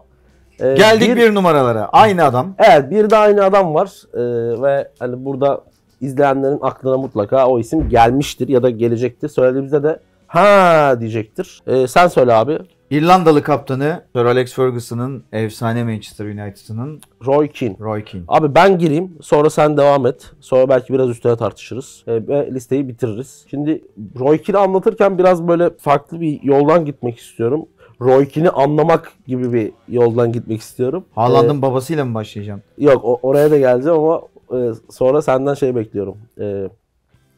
Ee, Geldik bir, bir numaralara. Aynı adam. Evet bir de aynı adam var. Ee, ve hani burada izleyenlerin aklına mutlaka o isim gelmiştir ya da gelecektir. Söylediğimizde de ha diyecektir. Ee, sen söyle abi. İrlandalı kaptanı Sir Alex Ferguson'ın efsane Manchester United'ının Roy Keane. Roy Keane. Abi ben gireyim sonra sen devam et. Sonra belki biraz üstüne tartışırız e, ve listeyi bitiririz. Şimdi Roy Keane'i anlatırken biraz böyle farklı bir yoldan gitmek istiyorum. Roy Keane'i anlamak gibi bir yoldan gitmek istiyorum. Haaland'ın ee, babasıyla mı başlayacağım? Yok o, oraya da geleceğim ama e, sonra senden şey bekliyorum. E,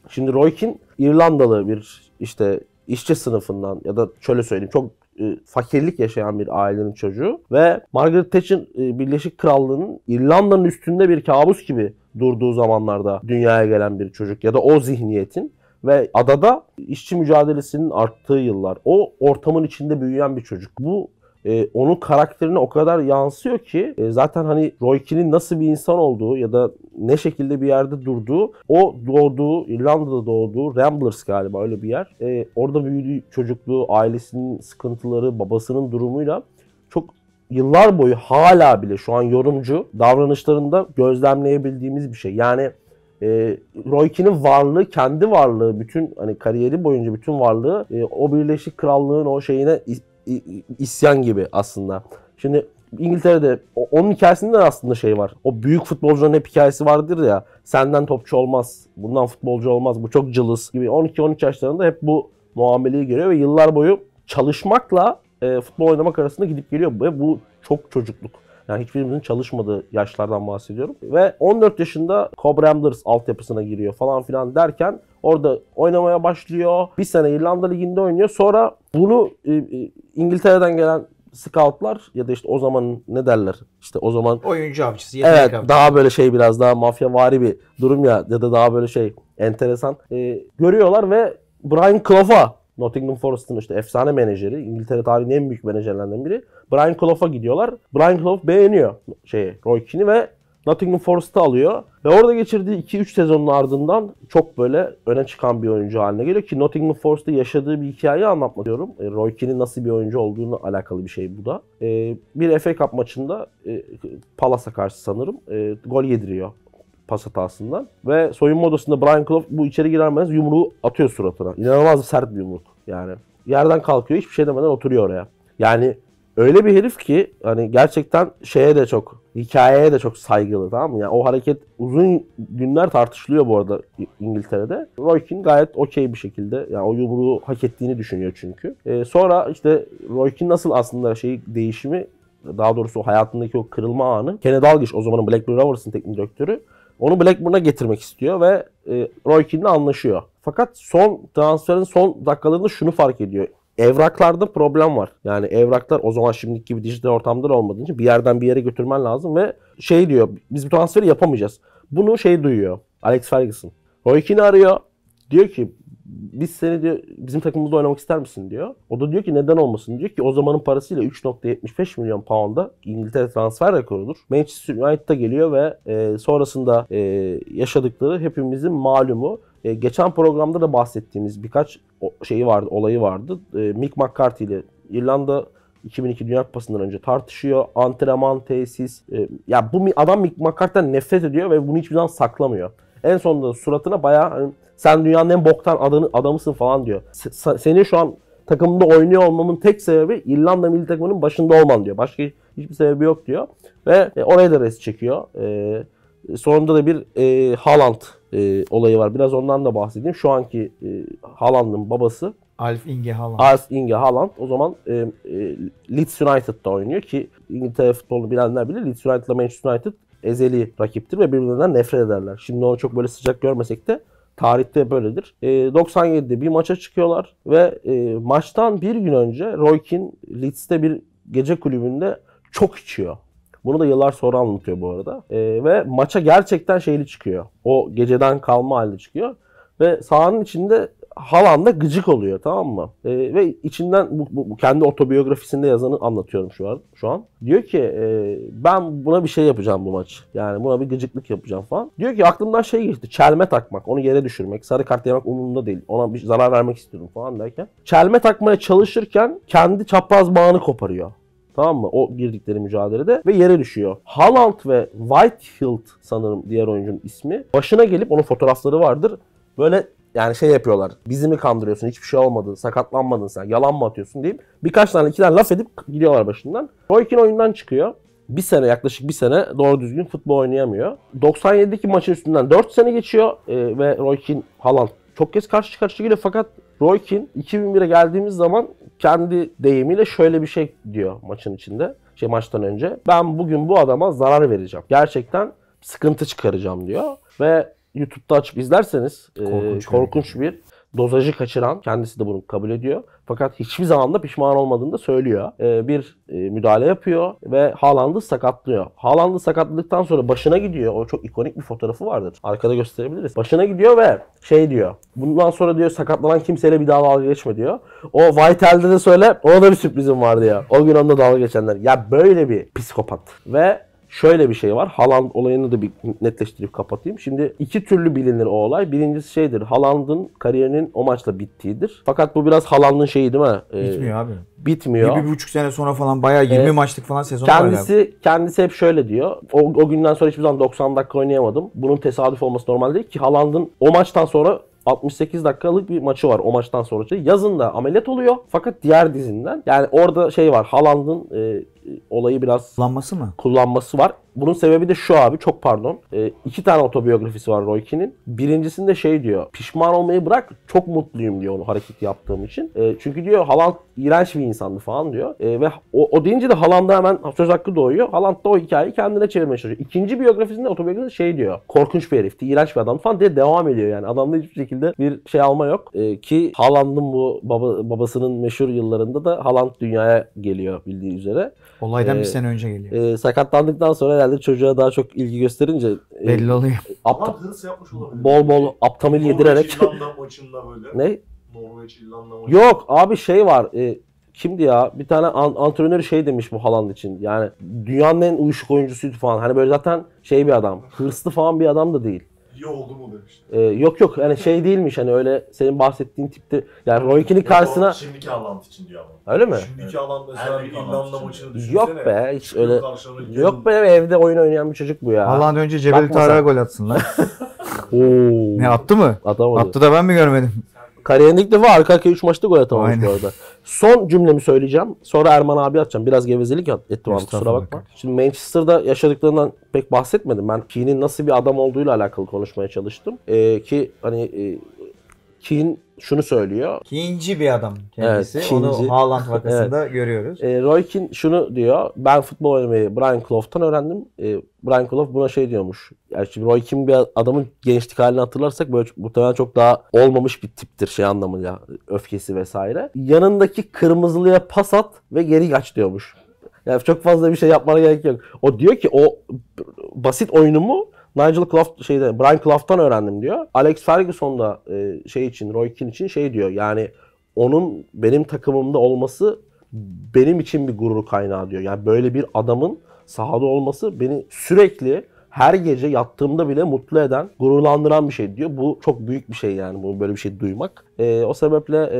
şimdi Roy Keane İrlandalı bir işte işçi sınıfından ya da şöyle söyleyeyim çok e, fakirlik yaşayan bir ailenin çocuğu ve Margaret Thatcher e, Birleşik Krallığı'nın İrlanda'nın üstünde bir kabus gibi durduğu zamanlarda dünyaya gelen bir çocuk ya da o zihniyetin ve adada işçi mücadelesinin arttığı yıllar. O ortamın içinde büyüyen bir çocuk. Bu e, onun karakterine o kadar yansıyor ki e, zaten hani Roy Royki'nin nasıl bir insan olduğu ya da ne şekilde bir yerde durduğu o doğduğu İrlanda'da doğduğu Ramblers galiba öyle bir yer. E, orada büyüdüğü çocukluğu, ailesinin sıkıntıları, babasının durumuyla çok yıllar boyu hala bile şu an yorumcu davranışlarında gözlemleyebildiğimiz bir şey. Yani e, Roy Keane'in varlığı, kendi varlığı, bütün hani kariyeri boyunca bütün varlığı e, o Birleşik Krallığın o şeyine isyan gibi aslında. Şimdi İngiltere'de onun hikayesinde de aslında şey var. O büyük futbolcuların hep hikayesi vardır ya. Senden topçu olmaz, bundan futbolcu olmaz, bu çok cılız gibi. 12-13 yaşlarında hep bu muameleyi görüyor ve yıllar boyu çalışmakla e, futbol oynamak arasında gidip geliyor. Ve bu çok çocukluk. Yani hiçbirimizin çalışmadığı yaşlardan bahsediyorum. Ve 14 yaşında Cobramblers Ramblers altyapısına giriyor falan filan derken orada oynamaya başlıyor. Bir sene İrlanda Ligi'nde oynuyor. Sonra bunu e, e, İngiltere'den gelen scoutlar ya da işte o zaman ne derler? İşte o zaman oyuncu avcısı. Evet, avcısı. daha böyle şey biraz daha mafya mafyavari bir durum ya ya da daha böyle şey enteresan. E, görüyorlar ve Brian Clough'a Nottingham Forest'ın işte efsane menajeri, İngiltere tarihinin en büyük menajerlerinden biri. Brian Clough'a gidiyorlar. Brian Clough beğeniyor şeyi, Roy Keane'i ve Nottingham Forest'ı alıyor. Ve orada geçirdiği 2-3 sezonun ardından çok böyle öne çıkan bir oyuncu haline geliyor ki Nottingham Forest'ta yaşadığı bir hikayeyi anlatmıyorum. E, Roy Keane'in nasıl bir oyuncu olduğunu alakalı bir şey bu da. E, bir FA Cup maçında e, Palas'a karşı sanırım e, gol yediriyor pas hatasından. Ve soyunma odasında Brian Clough bu içeri girermez yumruğu atıyor suratına. İnanılmaz sert bir yumruk yani. Yerden kalkıyor hiçbir şey demeden oturuyor oraya. Yani öyle bir herif ki hani gerçekten şeye de çok hikayeye de çok saygılı tamam mı? Yani o hareket uzun günler tartışılıyor bu arada İngiltere'de. Roy Keane gayet okey bir şekilde yani o yumruğu hak ettiğini düşünüyor çünkü. Ee, sonra işte Roy Keane nasıl aslında şey değişimi daha doğrusu hayatındaki o kırılma anı Kenny Dalglish o zamanın Blackburn Rovers'ın teknik direktörü onu Blackburn'a getirmek istiyor ve e, Roy Keane'le anlaşıyor. Fakat son transferin son dakikalarında şunu fark ediyor. Evraklarda problem var. Yani evraklar o zaman şimdiki gibi dijital ortamda da olmadığı için bir yerden bir yere götürmen lazım ve şey diyor biz bu transferi yapamayacağız. Bunu şey duyuyor Alex Ferguson. Roy Keane arıyor. Diyor ki biz seni diyor bizim takımımızda oynamak ister misin diyor. O da diyor ki neden olmasın diyor ki o zamanın parasıyla 3.75 milyon pound'a İngiltere transfer rekorudur. Manchester United'a geliyor ve e, sonrasında e, yaşadıkları hepimizin malumu. E, geçen programda da bahsettiğimiz birkaç şeyi vardı, olayı vardı. E, Mick McCarthy ile İrlanda 2002 Dünya Kupası'ndan önce tartışıyor. Antrenman, tesis. E, ya bu adam Mick McCarthy'den nefret ediyor ve bunu hiçbir zaman saklamıyor. En sonunda suratına bayağı hani, sen dünyanın en boktan adını, adamısın falan diyor. seni şu an takımda oynuyor olmamın tek sebebi İrlanda milli takımının başında olman diyor. Başka hiçbir sebebi yok diyor. Ve e, oraya da res çekiyor. E, sonunda da bir e, Haaland e, olayı var. Biraz ondan da bahsedeyim. Şu anki e, Haaland'ın babası Alf Inge Haaland. Alf Inge Haaland o zaman e, e, Leeds United'da oynuyor ki İngiltere futbolunu bilenler bilir. Leeds United'la Manchester United ezeli rakiptir ve birbirlerinden nefret ederler. Şimdi onu çok böyle sıcak görmesek de tarihte böyledir. E, 97'de bir maça çıkıyorlar ve e, maçtan bir gün önce Roy Keane Leeds'te bir gece kulübünde çok içiyor. Bunu da yıllar sonra anlatıyor bu arada. E, ve maça gerçekten şeyli çıkıyor. O geceden kalma halde çıkıyor. Ve sahanın içinde halanda gıcık oluyor tamam mı? E, ve içinden bu, bu, kendi otobiyografisinde yazanı anlatıyorum şu an. Şu an diyor ki e, ben buna bir şey yapacağım bu maç. Yani buna bir gıcıklık yapacağım falan. Diyor ki aklımdan şey geçti. Çelme takmak, onu yere düşürmek, sarı kart yemek umurumda değil. Ona bir zarar vermek istiyorum falan derken. Çelme takmaya çalışırken kendi çapraz bağını koparıyor. Tamam mı? O girdikleri mücadelede ve yere düşüyor. Haaland ve Whitefield sanırım diğer oyuncunun ismi. Başına gelip onun fotoğrafları vardır. Böyle yani şey yapıyorlar. Bizi mi kandırıyorsun? Hiçbir şey olmadı. Sakatlanmadın sen. Yalan mı atıyorsun deyip birkaç tane iki tane laf edip gidiyorlar başından. Roykin oyundan çıkıyor. Bir sene yaklaşık bir sene doğru düzgün futbol oynayamıyor. 97'deki maçın üstünden 4 sene geçiyor ee, ve Roykin Haaland çok kez karşı karşıya geliyor fakat Roykin 2001'e geldiğimiz zaman kendi deyimiyle şöyle bir şey diyor maçın içinde. Şey maçtan önce. Ben bugün bu adama zarar vereceğim. Gerçekten sıkıntı çıkaracağım diyor. Ve YouTube'da açıp izlerseniz korkunç, e, korkunç bir dozajı kaçıran kendisi de bunu kabul ediyor. Fakat hiçbir zaman da pişman olmadığını da söylüyor. Ee, bir e, müdahale yapıyor ve Haaland'ı sakatlıyor. Haaland'ı sakatladıktan sonra başına gidiyor. O çok ikonik bir fotoğrafı vardır. Arkada gösterebiliriz. Başına gidiyor ve şey diyor. Bundan sonra diyor sakatlanan kimseyle bir daha dalga geçme diyor. O Vital'de de söyle ona da bir sürprizim vardı ya O gün onda dalga geçenler. Ya böyle bir psikopat. Ve Şöyle bir şey var. Haaland olayını da bir netleştirip kapatayım. Şimdi iki türlü bilinir o olay. Birincisi şeydir. Haaland'ın kariyerinin o maçla bittiğidir. Fakat bu biraz Haaland'ın şeyi değil mi? Ee, Bitmiyor abi. Bitmiyor. Bir, bir buçuk sene sonra falan bayağı 20 evet. maçlık falan sezon kendisi, var. Kendisi hep şöyle diyor. O, o günden sonra hiçbir zaman 90 dakika oynayamadım. Bunun tesadüf olması normal değil ki Haaland'ın o maçtan sonra 68 dakikalık bir maçı var o maçtan sonra. Yazın da ameliyat oluyor fakat diğer dizinden. Yani orada şey var Haaland'ın e, olayı biraz kullanması mı? Kullanması var. Bunun sebebi de şu abi çok pardon. E, iki tane otobiyografisi var Roykin'in. Birincisinde şey diyor. Pişman olmayı bırak çok mutluyum diyor onu hareket yaptığım için. E, çünkü diyor Haaland iğrenç bir insandı falan diyor. E, ve o, o deyince de Haaland'a hemen söz hakkı doğuyor. Haaland da o hikayeyi kendine çevirmeye çalışıyor. İkinci biyografisinde otobiyografisinde şey diyor. Korkunç bir herifti, iğrenç bir adam falan diye devam ediyor yani. Adamda hiçbir şekilde bir şey alma yok. E, ki Haaland'ın bu baba, babasının meşhur yıllarında da Haaland dünyaya geliyor bildiği üzere. Olaydan ee, bir sene önce geliyor. E, sakatlandıktan sonra herhalde çocuğa daha çok ilgi gösterince e, belli e, oluyor. Apt- şey yapmış olabilir. Bol bol aptamil yedirerek. İrlanda maçında böyle. ne? Norveç İrlanda maçında. Yok abi şey var. E, kimdi ya? Bir tane an- antrenör şey demiş bu Haaland için. Yani dünyanın en uyuşuk oyuncusuydu falan. Hani böyle zaten şey bir adam. Hırslı falan bir adam da değil. İyi oldu mu demişler. Ee, yok yok hani şey değilmiş hani öyle senin bahsettiğin tipte yani Roy Keane'in karşısına Şimdiki Haaland için diyor ama. öyle mi? Şimdiki alanda mesela Her bir gün İrlanda maçını düşünsene. Yok be hiç Çıkıyor öyle yok be evde oyun oynayan bir çocuk bu ya. Haaland önce Cebeli Bakma Tarık'a gol atsınlar. Oo. ne attı mı? Atamadı. Attı da ben mi görmedim? Kariyerinde ilk defa arka arkaya 3 maçta gol atamamış Aynen. bu arada. Son cümlemi söyleyeceğim. Sonra Erman abi atacağım. Biraz gevezelik ettim abi kusura bakma. Şimdi Manchester'da yaşadıklarından pek bahsetmedim. Ben Keane'in nasıl bir adam olduğuyla alakalı konuşmaya çalıştım. Ee, ki hani e, Keane şunu söylüyor. Kinci bir adam kendisi. Evet, kinci. Onu Haaland vakasında evet. görüyoruz. E, Roy Keane şunu diyor. Ben futbol oynamayı Brian Clough'tan öğrendim. E, Brian Clough buna şey diyormuş. Yani şimdi Roy Keane bir adamın gençlik halini hatırlarsak böyle muhtemelen çok daha olmamış bir tiptir şey anlamıyla. Öfkesi vesaire. Yanındaki kırmızılıya pas at ve geri kaç diyormuş. Yani çok fazla bir şey yapmana gerek yok. O diyor ki o basit oyunumu Nigel Clough şeyde Brian Clough'tan öğrendim diyor. Alex Ferguson da e, şey için Roy Keane için şey diyor. Yani onun benim takımımda olması benim için bir gurur kaynağı diyor. Yani böyle bir adamın sahada olması beni sürekli her gece yattığımda bile mutlu eden, gururlandıran bir şey diyor. Bu çok büyük bir şey yani bu böyle bir şey duymak. E, o sebeple e,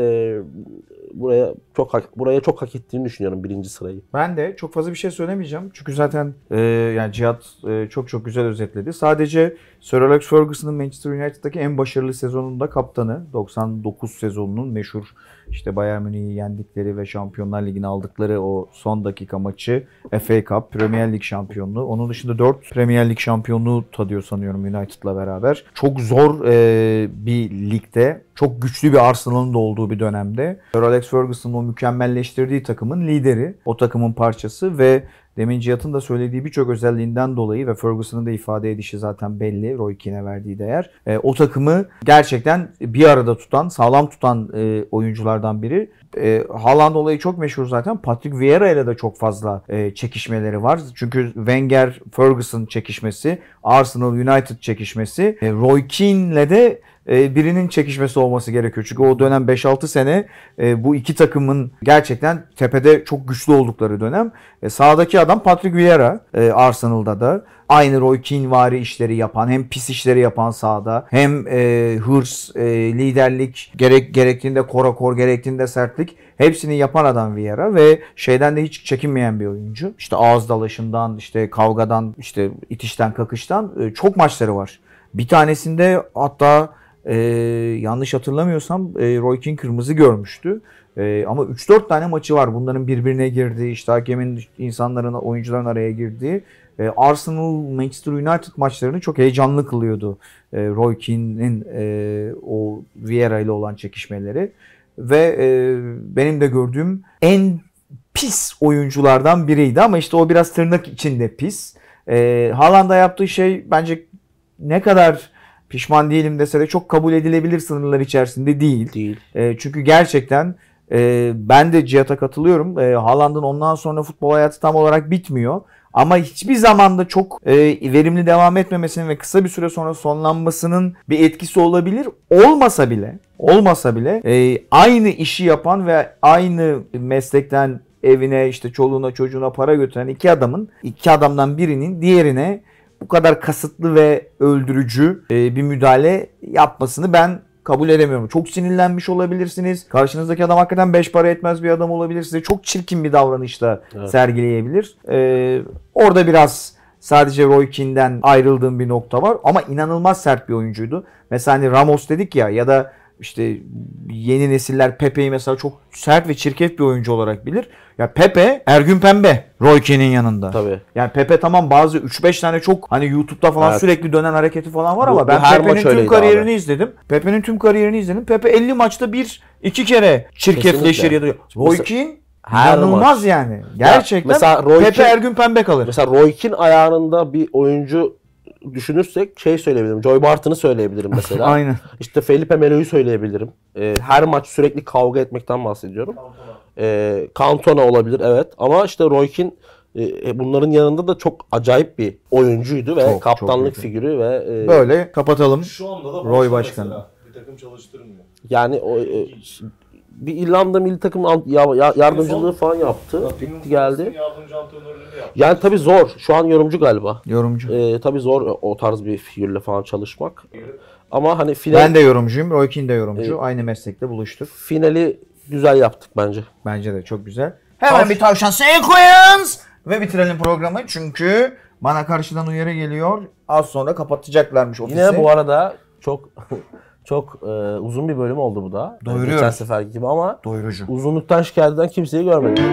buraya çok buraya çok hak ettiğini düşünüyorum birinci sırayı. Ben de çok fazla bir şey söylemeyeceğim. Çünkü zaten e, yani Cihat e, çok çok güzel özetledi. Sadece Sir Alex Ferguson'ın Manchester United'daki en başarılı sezonunda kaptanı 99 sezonunun meşhur işte Bayern Münih'i yendikleri ve Şampiyonlar Ligi'ni aldıkları o son dakika maçı FA Cup, Premier Lig şampiyonluğu. Onun dışında 4 Premier Lig şampiyonluğu tadıyor sanıyorum United'la beraber. Çok zor e, bir ligde, çok güçlü bir Arsenal'ın da olduğu bir dönemde. Sir Alex Ferguson'ın o mükemmelleştirdiği takımın lideri, o takımın parçası ve Demin Cihat'ın da söylediği birçok özelliğinden dolayı ve Ferguson'ın da ifade edişi zaten belli Roy Keane'e verdiği değer. E, o takımı gerçekten bir arada tutan, sağlam tutan e, oyunculardan biri. E, Haaland olayı çok meşhur zaten. Patrick Vieira ile de çok fazla e, çekişmeleri var. Çünkü Wenger, Ferguson çekişmesi, Arsenal United çekişmesi, e, Roy Keane ile de e, birinin çekişmesi olması gerekiyor. Çünkü o dönem 5-6 sene e, bu iki takımın gerçekten tepede çok güçlü oldukları dönem. E, sağdaki adam Patrick Vieira Arsenal'da da aynı Roy Keane vari işleri yapan hem pis işleri yapan sahada hem e, hırs, e, liderlik gerek gerektiğinde korakor gerektiğinde sertlik hepsini yapan adam Vieira ve şeyden de hiç çekinmeyen bir oyuncu. İşte ağız dalaşından, işte kavgadan, işte itişten kakıştan e, çok maçları var. Bir tanesinde hatta ee, yanlış hatırlamıyorsam e, Roy King kırmızı görmüştü. E, ama 3-4 tane maçı var bunların birbirine girdiği, işte hakemin insanların, oyuncuların araya girdiği. E, Arsenal, Manchester United maçlarını çok heyecanlı kılıyordu e, Roy Keane'in e, o Vieira ile olan çekişmeleri. Ve e, benim de gördüğüm en pis oyunculardan biriydi ama işte o biraz tırnak içinde pis. E, Haaland'a yaptığı şey bence ne kadar pişman değilim dese de çok kabul edilebilir sınırlar içerisinde değil. Değil. E, çünkü gerçekten e, ben de Cihat'a katılıyorum. E, Haaland'ın ondan sonra futbol hayatı tam olarak bitmiyor. Ama hiçbir zamanda çok e, verimli devam etmemesinin ve kısa bir süre sonra sonlanmasının bir etkisi olabilir. Olmasa bile, olmasa bile e, aynı işi yapan ve aynı meslekten evine işte çoluğuna çocuğuna para götüren iki adamın iki adamdan birinin diğerine bu kadar kasıtlı ve öldürücü e, bir müdahale yapmasını ben kabul edemiyorum. Çok sinirlenmiş olabilirsiniz. Karşınızdaki adam hakikaten beş para etmez bir adam olabilir. Size çok çirkin bir davranışla evet. sergileyebilir. Ee, orada biraz sadece Roy Keane'den ayrıldığım bir nokta var. Ama inanılmaz sert bir oyuncuydu. Mesela hani Ramos dedik ya ya da işte yeni nesiller Pepe'yi mesela çok sert ve çirkef bir oyuncu olarak bilir. Ya Pepe Ergün Pembe Roy Keane'in yanında. Tabii. Yani Pepe tamam bazı 3-5 tane çok hani YouTube'da falan evet. sürekli dönen hareketi falan var bu, ama ben Pepe'nin tüm kariyerini abi. izledim. Pepe'nin tüm kariyerini izledim. Pepe 50 maçta bir iki kere çirkefleşir Kesinlikle. ya da Roy Keane her inanılmaz maç. yani. Gerçekten ya mesela Roy Pepe Ergün Pembe kalır. Mesela Roy Keane ayarında bir oyuncu düşünürsek şey söyleyebilirim. Joy Barton'ı söyleyebilirim mesela. Aynen. İşte Felipe Melo'yu söyleyebilirim. E, her maç sürekli kavga etmekten bahsediyorum. Kantona ee, E, olabilir evet. Ama işte Roy Keane e, e, bunların yanında da çok acayip bir oyuncuydu ve çok, kaptanlık çok figürü ve e, böyle kapatalım. Şu anda da Roy başkanı. Mesela. Bir takım çalıştırmıyor. Yani o e, bir İrlanda milli takım yardımcılığı falan yaptı. Gitti geldi. Yani tabi zor. Şu an yorumcu galiba. Yorumcu. Ee, tabii zor o tarz bir figürle falan çalışmak. Ama hani final... Ben de yorumcuyum. Roy Roykin de yorumcu. Ee, Aynı meslekte buluştuk. Finali güzel yaptık bence. Bence de çok güzel. Hemen bir tavşan sequence ve bitirelim programı. Çünkü bana karşıdan uyarı geliyor. Az sonra kapatacaklarmış ofisi. Yine bu arada çok Çok e, uzun bir bölüm oldu bu da. Doyuruyoruz. Geçen sefer gibi ama Doyurucu. uzunluktan şikayet eden kimseyi görmedim.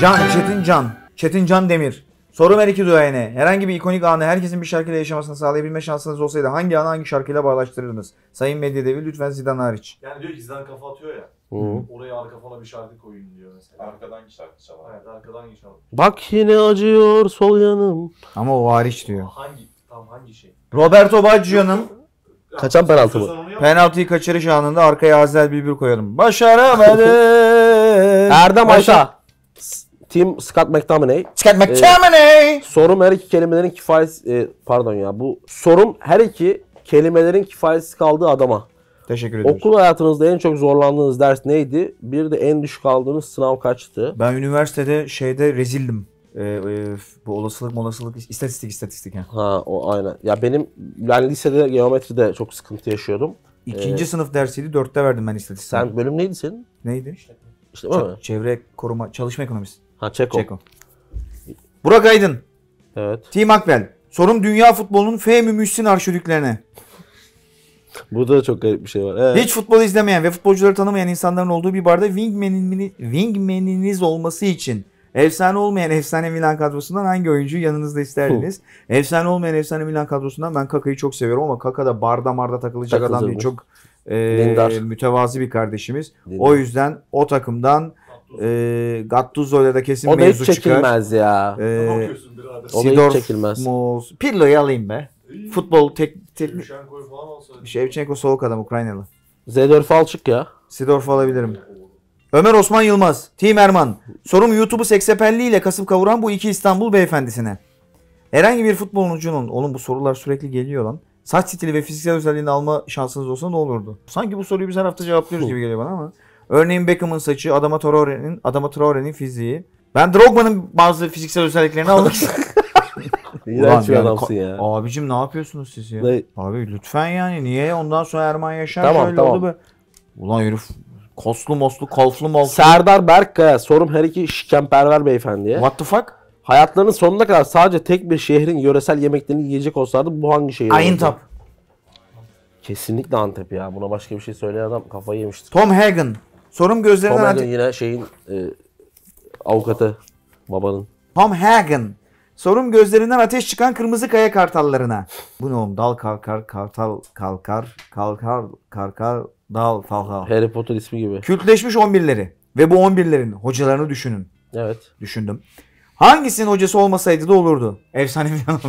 Can, Çetin Can. Çetin Can Demir. Sorum her iki duayene. Herhangi bir ikonik anı herkesin bir şarkıyla yaşamasını sağlayabilme şansınız olsaydı hangi anı hangi şarkıyla bağlaştırırdınız? Sayın Medya Devi lütfen Zidane hariç. Yani diyor ki Zidane kafa atıyor ya. Hı. Oraya arka fona bir şarkı koyun diyor mesela. Arkadan şarkı çalar. Evet arkadan çalar. Bak yine acıyor sol yanım. Ama o hariç diyor. Hangi? Tam hangi şey? Roberto Baggio'nun Kaçan penaltı mı? Penaltıyı kaçırış anında arkaya Azel Bilbir koyarım. Başaramadım. Erdem Aşa. Tim Scott McTominay. Scott ee, McTominay. Ee, sorum her iki kelimelerin kifayesi... E, pardon ya bu sorum her iki kelimelerin kifayetsiz kaldığı adama. Teşekkür ederim. Okul hayatınızda en çok zorlandığınız ders neydi? Bir de en düşük aldığınız sınav kaçtı? Ben üniversitede şeyde rezildim. Ee, e, bu olasılık olasılık istatistik istatistik. Yani. Ha o aynen. Ya benim ben lisede geometride çok sıkıntı yaşıyordum. İkinci ee, sınıf dersiydi. Dörtte verdim ben istatistik. Sen bölüm neydi senin? Neydi? İşte Ç- Çevre koruma çalışma ekonomisi. Ha Çeko. Çeko. Burak Aydın. Evet. Tim Akbel. Sorum dünya futbolunun Fehmi Mühsin arşidüklerine. Burada da çok garip bir şey var. Evet. Hiç futbol izlemeyen ve futbolcuları tanımayan insanların olduğu bir barda wingman'in, wingman'iniz olması için Efsane olmayan efsane Milan kadrosundan hangi oyuncuyu yanınızda isterdiniz? Hı. efsane olmayan efsane Milan kadrosundan ben Kaka'yı çok seviyorum ama Kaka da barda marda takılacak adam değil. Çok e, mütevazi bir kardeşimiz. Dindar. O yüzden o takımdan e, Gattuso'yla da kesin o da hiç çekilmez çıkar. ya. E, o da hiç çekilmez. Muz, Pirlo'yu alayım be. Futbol tek tek Şevçenko soğuk adam Ukraynalı. Zedorf alçık ya. Sidorf alabilirim. Ömer Osman Yılmaz, Tim Erman. Sorum YouTube'u seksepelliyle kasıp kavuran bu iki İstanbul beyefendisine. Herhangi bir futbolcunun, oğlum bu sorular sürekli geliyor lan. Saç stili ve fiziksel özelliğini alma şansınız olsa ne olurdu? Sanki bu soruyu biz her hafta cevaplıyoruz gibi geliyor bana ama. Örneğin Beckham'ın saçı, Adama Traore'nin Adama Traore'nin fiziği. Ben Drogba'nın bazı fiziksel özelliklerini almak istiyorum. İğrenç bir yani, ya. Abicim ne yapıyorsunuz siz ya? Ne? Abi lütfen yani niye ondan sonra Erman Yaşar tamam, şöyle tamam. oldu be. Ulan herif Koslu moslu, kolflu moslu. Serdar Berkkaya. Sorum her iki şikemperver beyefendiye. What the fuck? Hayatlarının sonuna kadar sadece tek bir şehrin yöresel yemeklerini yiyecek olsaydı bu hangi şehir Ayıntap. Kesinlikle Antep ya. Buna başka bir şey söyleyen adam kafayı yemiştir. Tom Hagen. Sorum Tom gözlerinden Hagen Antep. yine şeyin e, avukatı babanın. Tom Hagen. Sorum gözlerinden ateş çıkan kırmızı kaya kartallarına. Bu ne oğlum? Dal kalkar, kartal kalkar, kalkar, karkar, Dal fal Falcao. Harry Potter ismi gibi. Kültleşmiş 11'leri ve bu 11'lerin hocalarını düşünün. Evet. Düşündüm. Hangisinin hocası olmasaydı da olurdu. Efsane Milan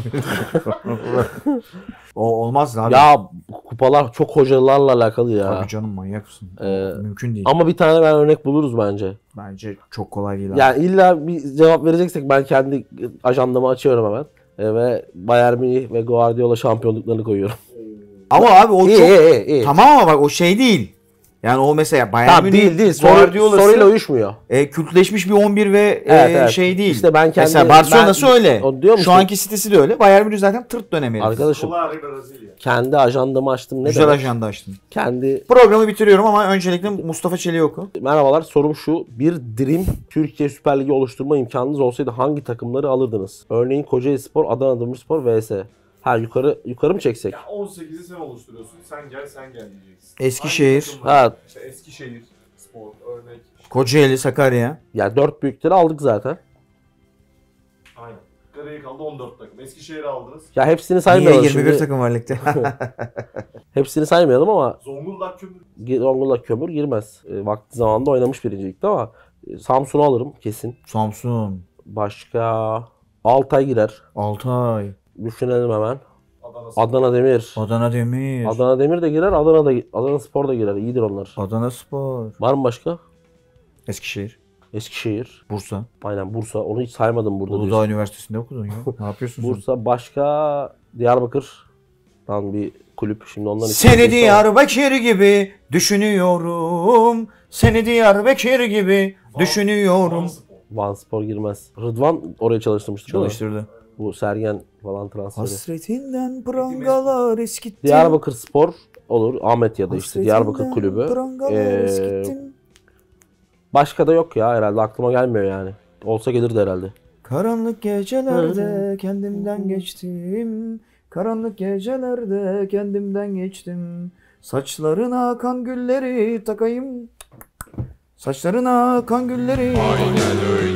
O olmaz abi. Ya kupalar çok hocalarla alakalı ya. Tabii canım manyaksın. Ee, Mümkün değil. Ama bir tane ben örnek buluruz bence. Bence çok kolay değil abi. Yani illa bir cevap vereceksek ben kendi ajandamı açıyorum hemen. Ee, ve Bayern Münih ve Guardiola şampiyonluklarını koyuyorum. Ama abi o iyi, çok... Iyi, iyi. Tamam ama bak o şey değil. Yani o mesela Bayern Münih değil değil. Soru, soruyla uyuşmuyor. E, kültleşmiş bir 11 ve e, evet, e, evet. şey değil. İşte ben kendim, mesela Barcelona'sı ben, öyle. Şu musun? anki sitesi de öyle. Bayern Münih zaten tırt dönemi. Arkadaşım kendi ajandamı açtım. Ne Güzel demek? ajanda açtın. Kendi... Programı bitiriyorum ama öncelikle Mustafa Çelik'i oku. Merhabalar sorum şu. Bir Dream Türkiye Süper Ligi oluşturma imkanınız olsaydı hangi takımları alırdınız? Örneğin Kocaeli Spor, Adana Demirspor vs. Ha yukarı yukarı mı çeksek? Ya 18'i sen oluşturuyorsun. Sen gel sen gel diyeceksin. Eskişehir, Ha İşte Eskişehir spor örnek. Kocaeli, Sakarya. ya dört büyükleri aldık zaten. Aynen. Geriye kaldı 14 takım. Eskişehir'i aldınız. Ya hepsini Niye saymayalım 21 şimdi. takım var ligde? hepsini saymayalım ama Zonguldak kömür. Zonguldak Kömür girmez. E, vakti zamanında oynamış birincilikte ama e, Samsun'u alırım kesin. Samsun, Başka Altay girer. Altay, Düşünelim hemen. Adana, Demir. Adana Demir. Adana Demir de girer, Adana da Adana Spor da girer. İyidir onlar. Adana Spor. Var mı başka? Eskişehir. Eskişehir. Bursa. Aynen Bursa. Onu hiç saymadım burada. Uludağ Üniversitesi'nde okudun ya. Ne yapıyorsun sen? Bursa başka Diyarbakır. Tam bir kulüp. Şimdi ondan Seni Diyarbakır gibi düşünüyorum. Seni Diyarbakır gibi düşünüyorum. Van Spor girmez. Rıdvan oraya çalıştırmıştı. değil mi? Çalıştırdı. Bu Sergen falan transferi. Hasretinden prangalar eskittim. Diyarbakır Spor olur. Ahmet ya da işte Diyarbakır kulübü. Ee, başka da yok ya herhalde aklıma gelmiyor yani. Olsa gelirdi herhalde. Karanlık gecelerde kendimden geçtim. Karanlık gecelerde kendimden geçtim. Saçlarına kan gülleri takayım. Saçlarına kan gülleri. Aynen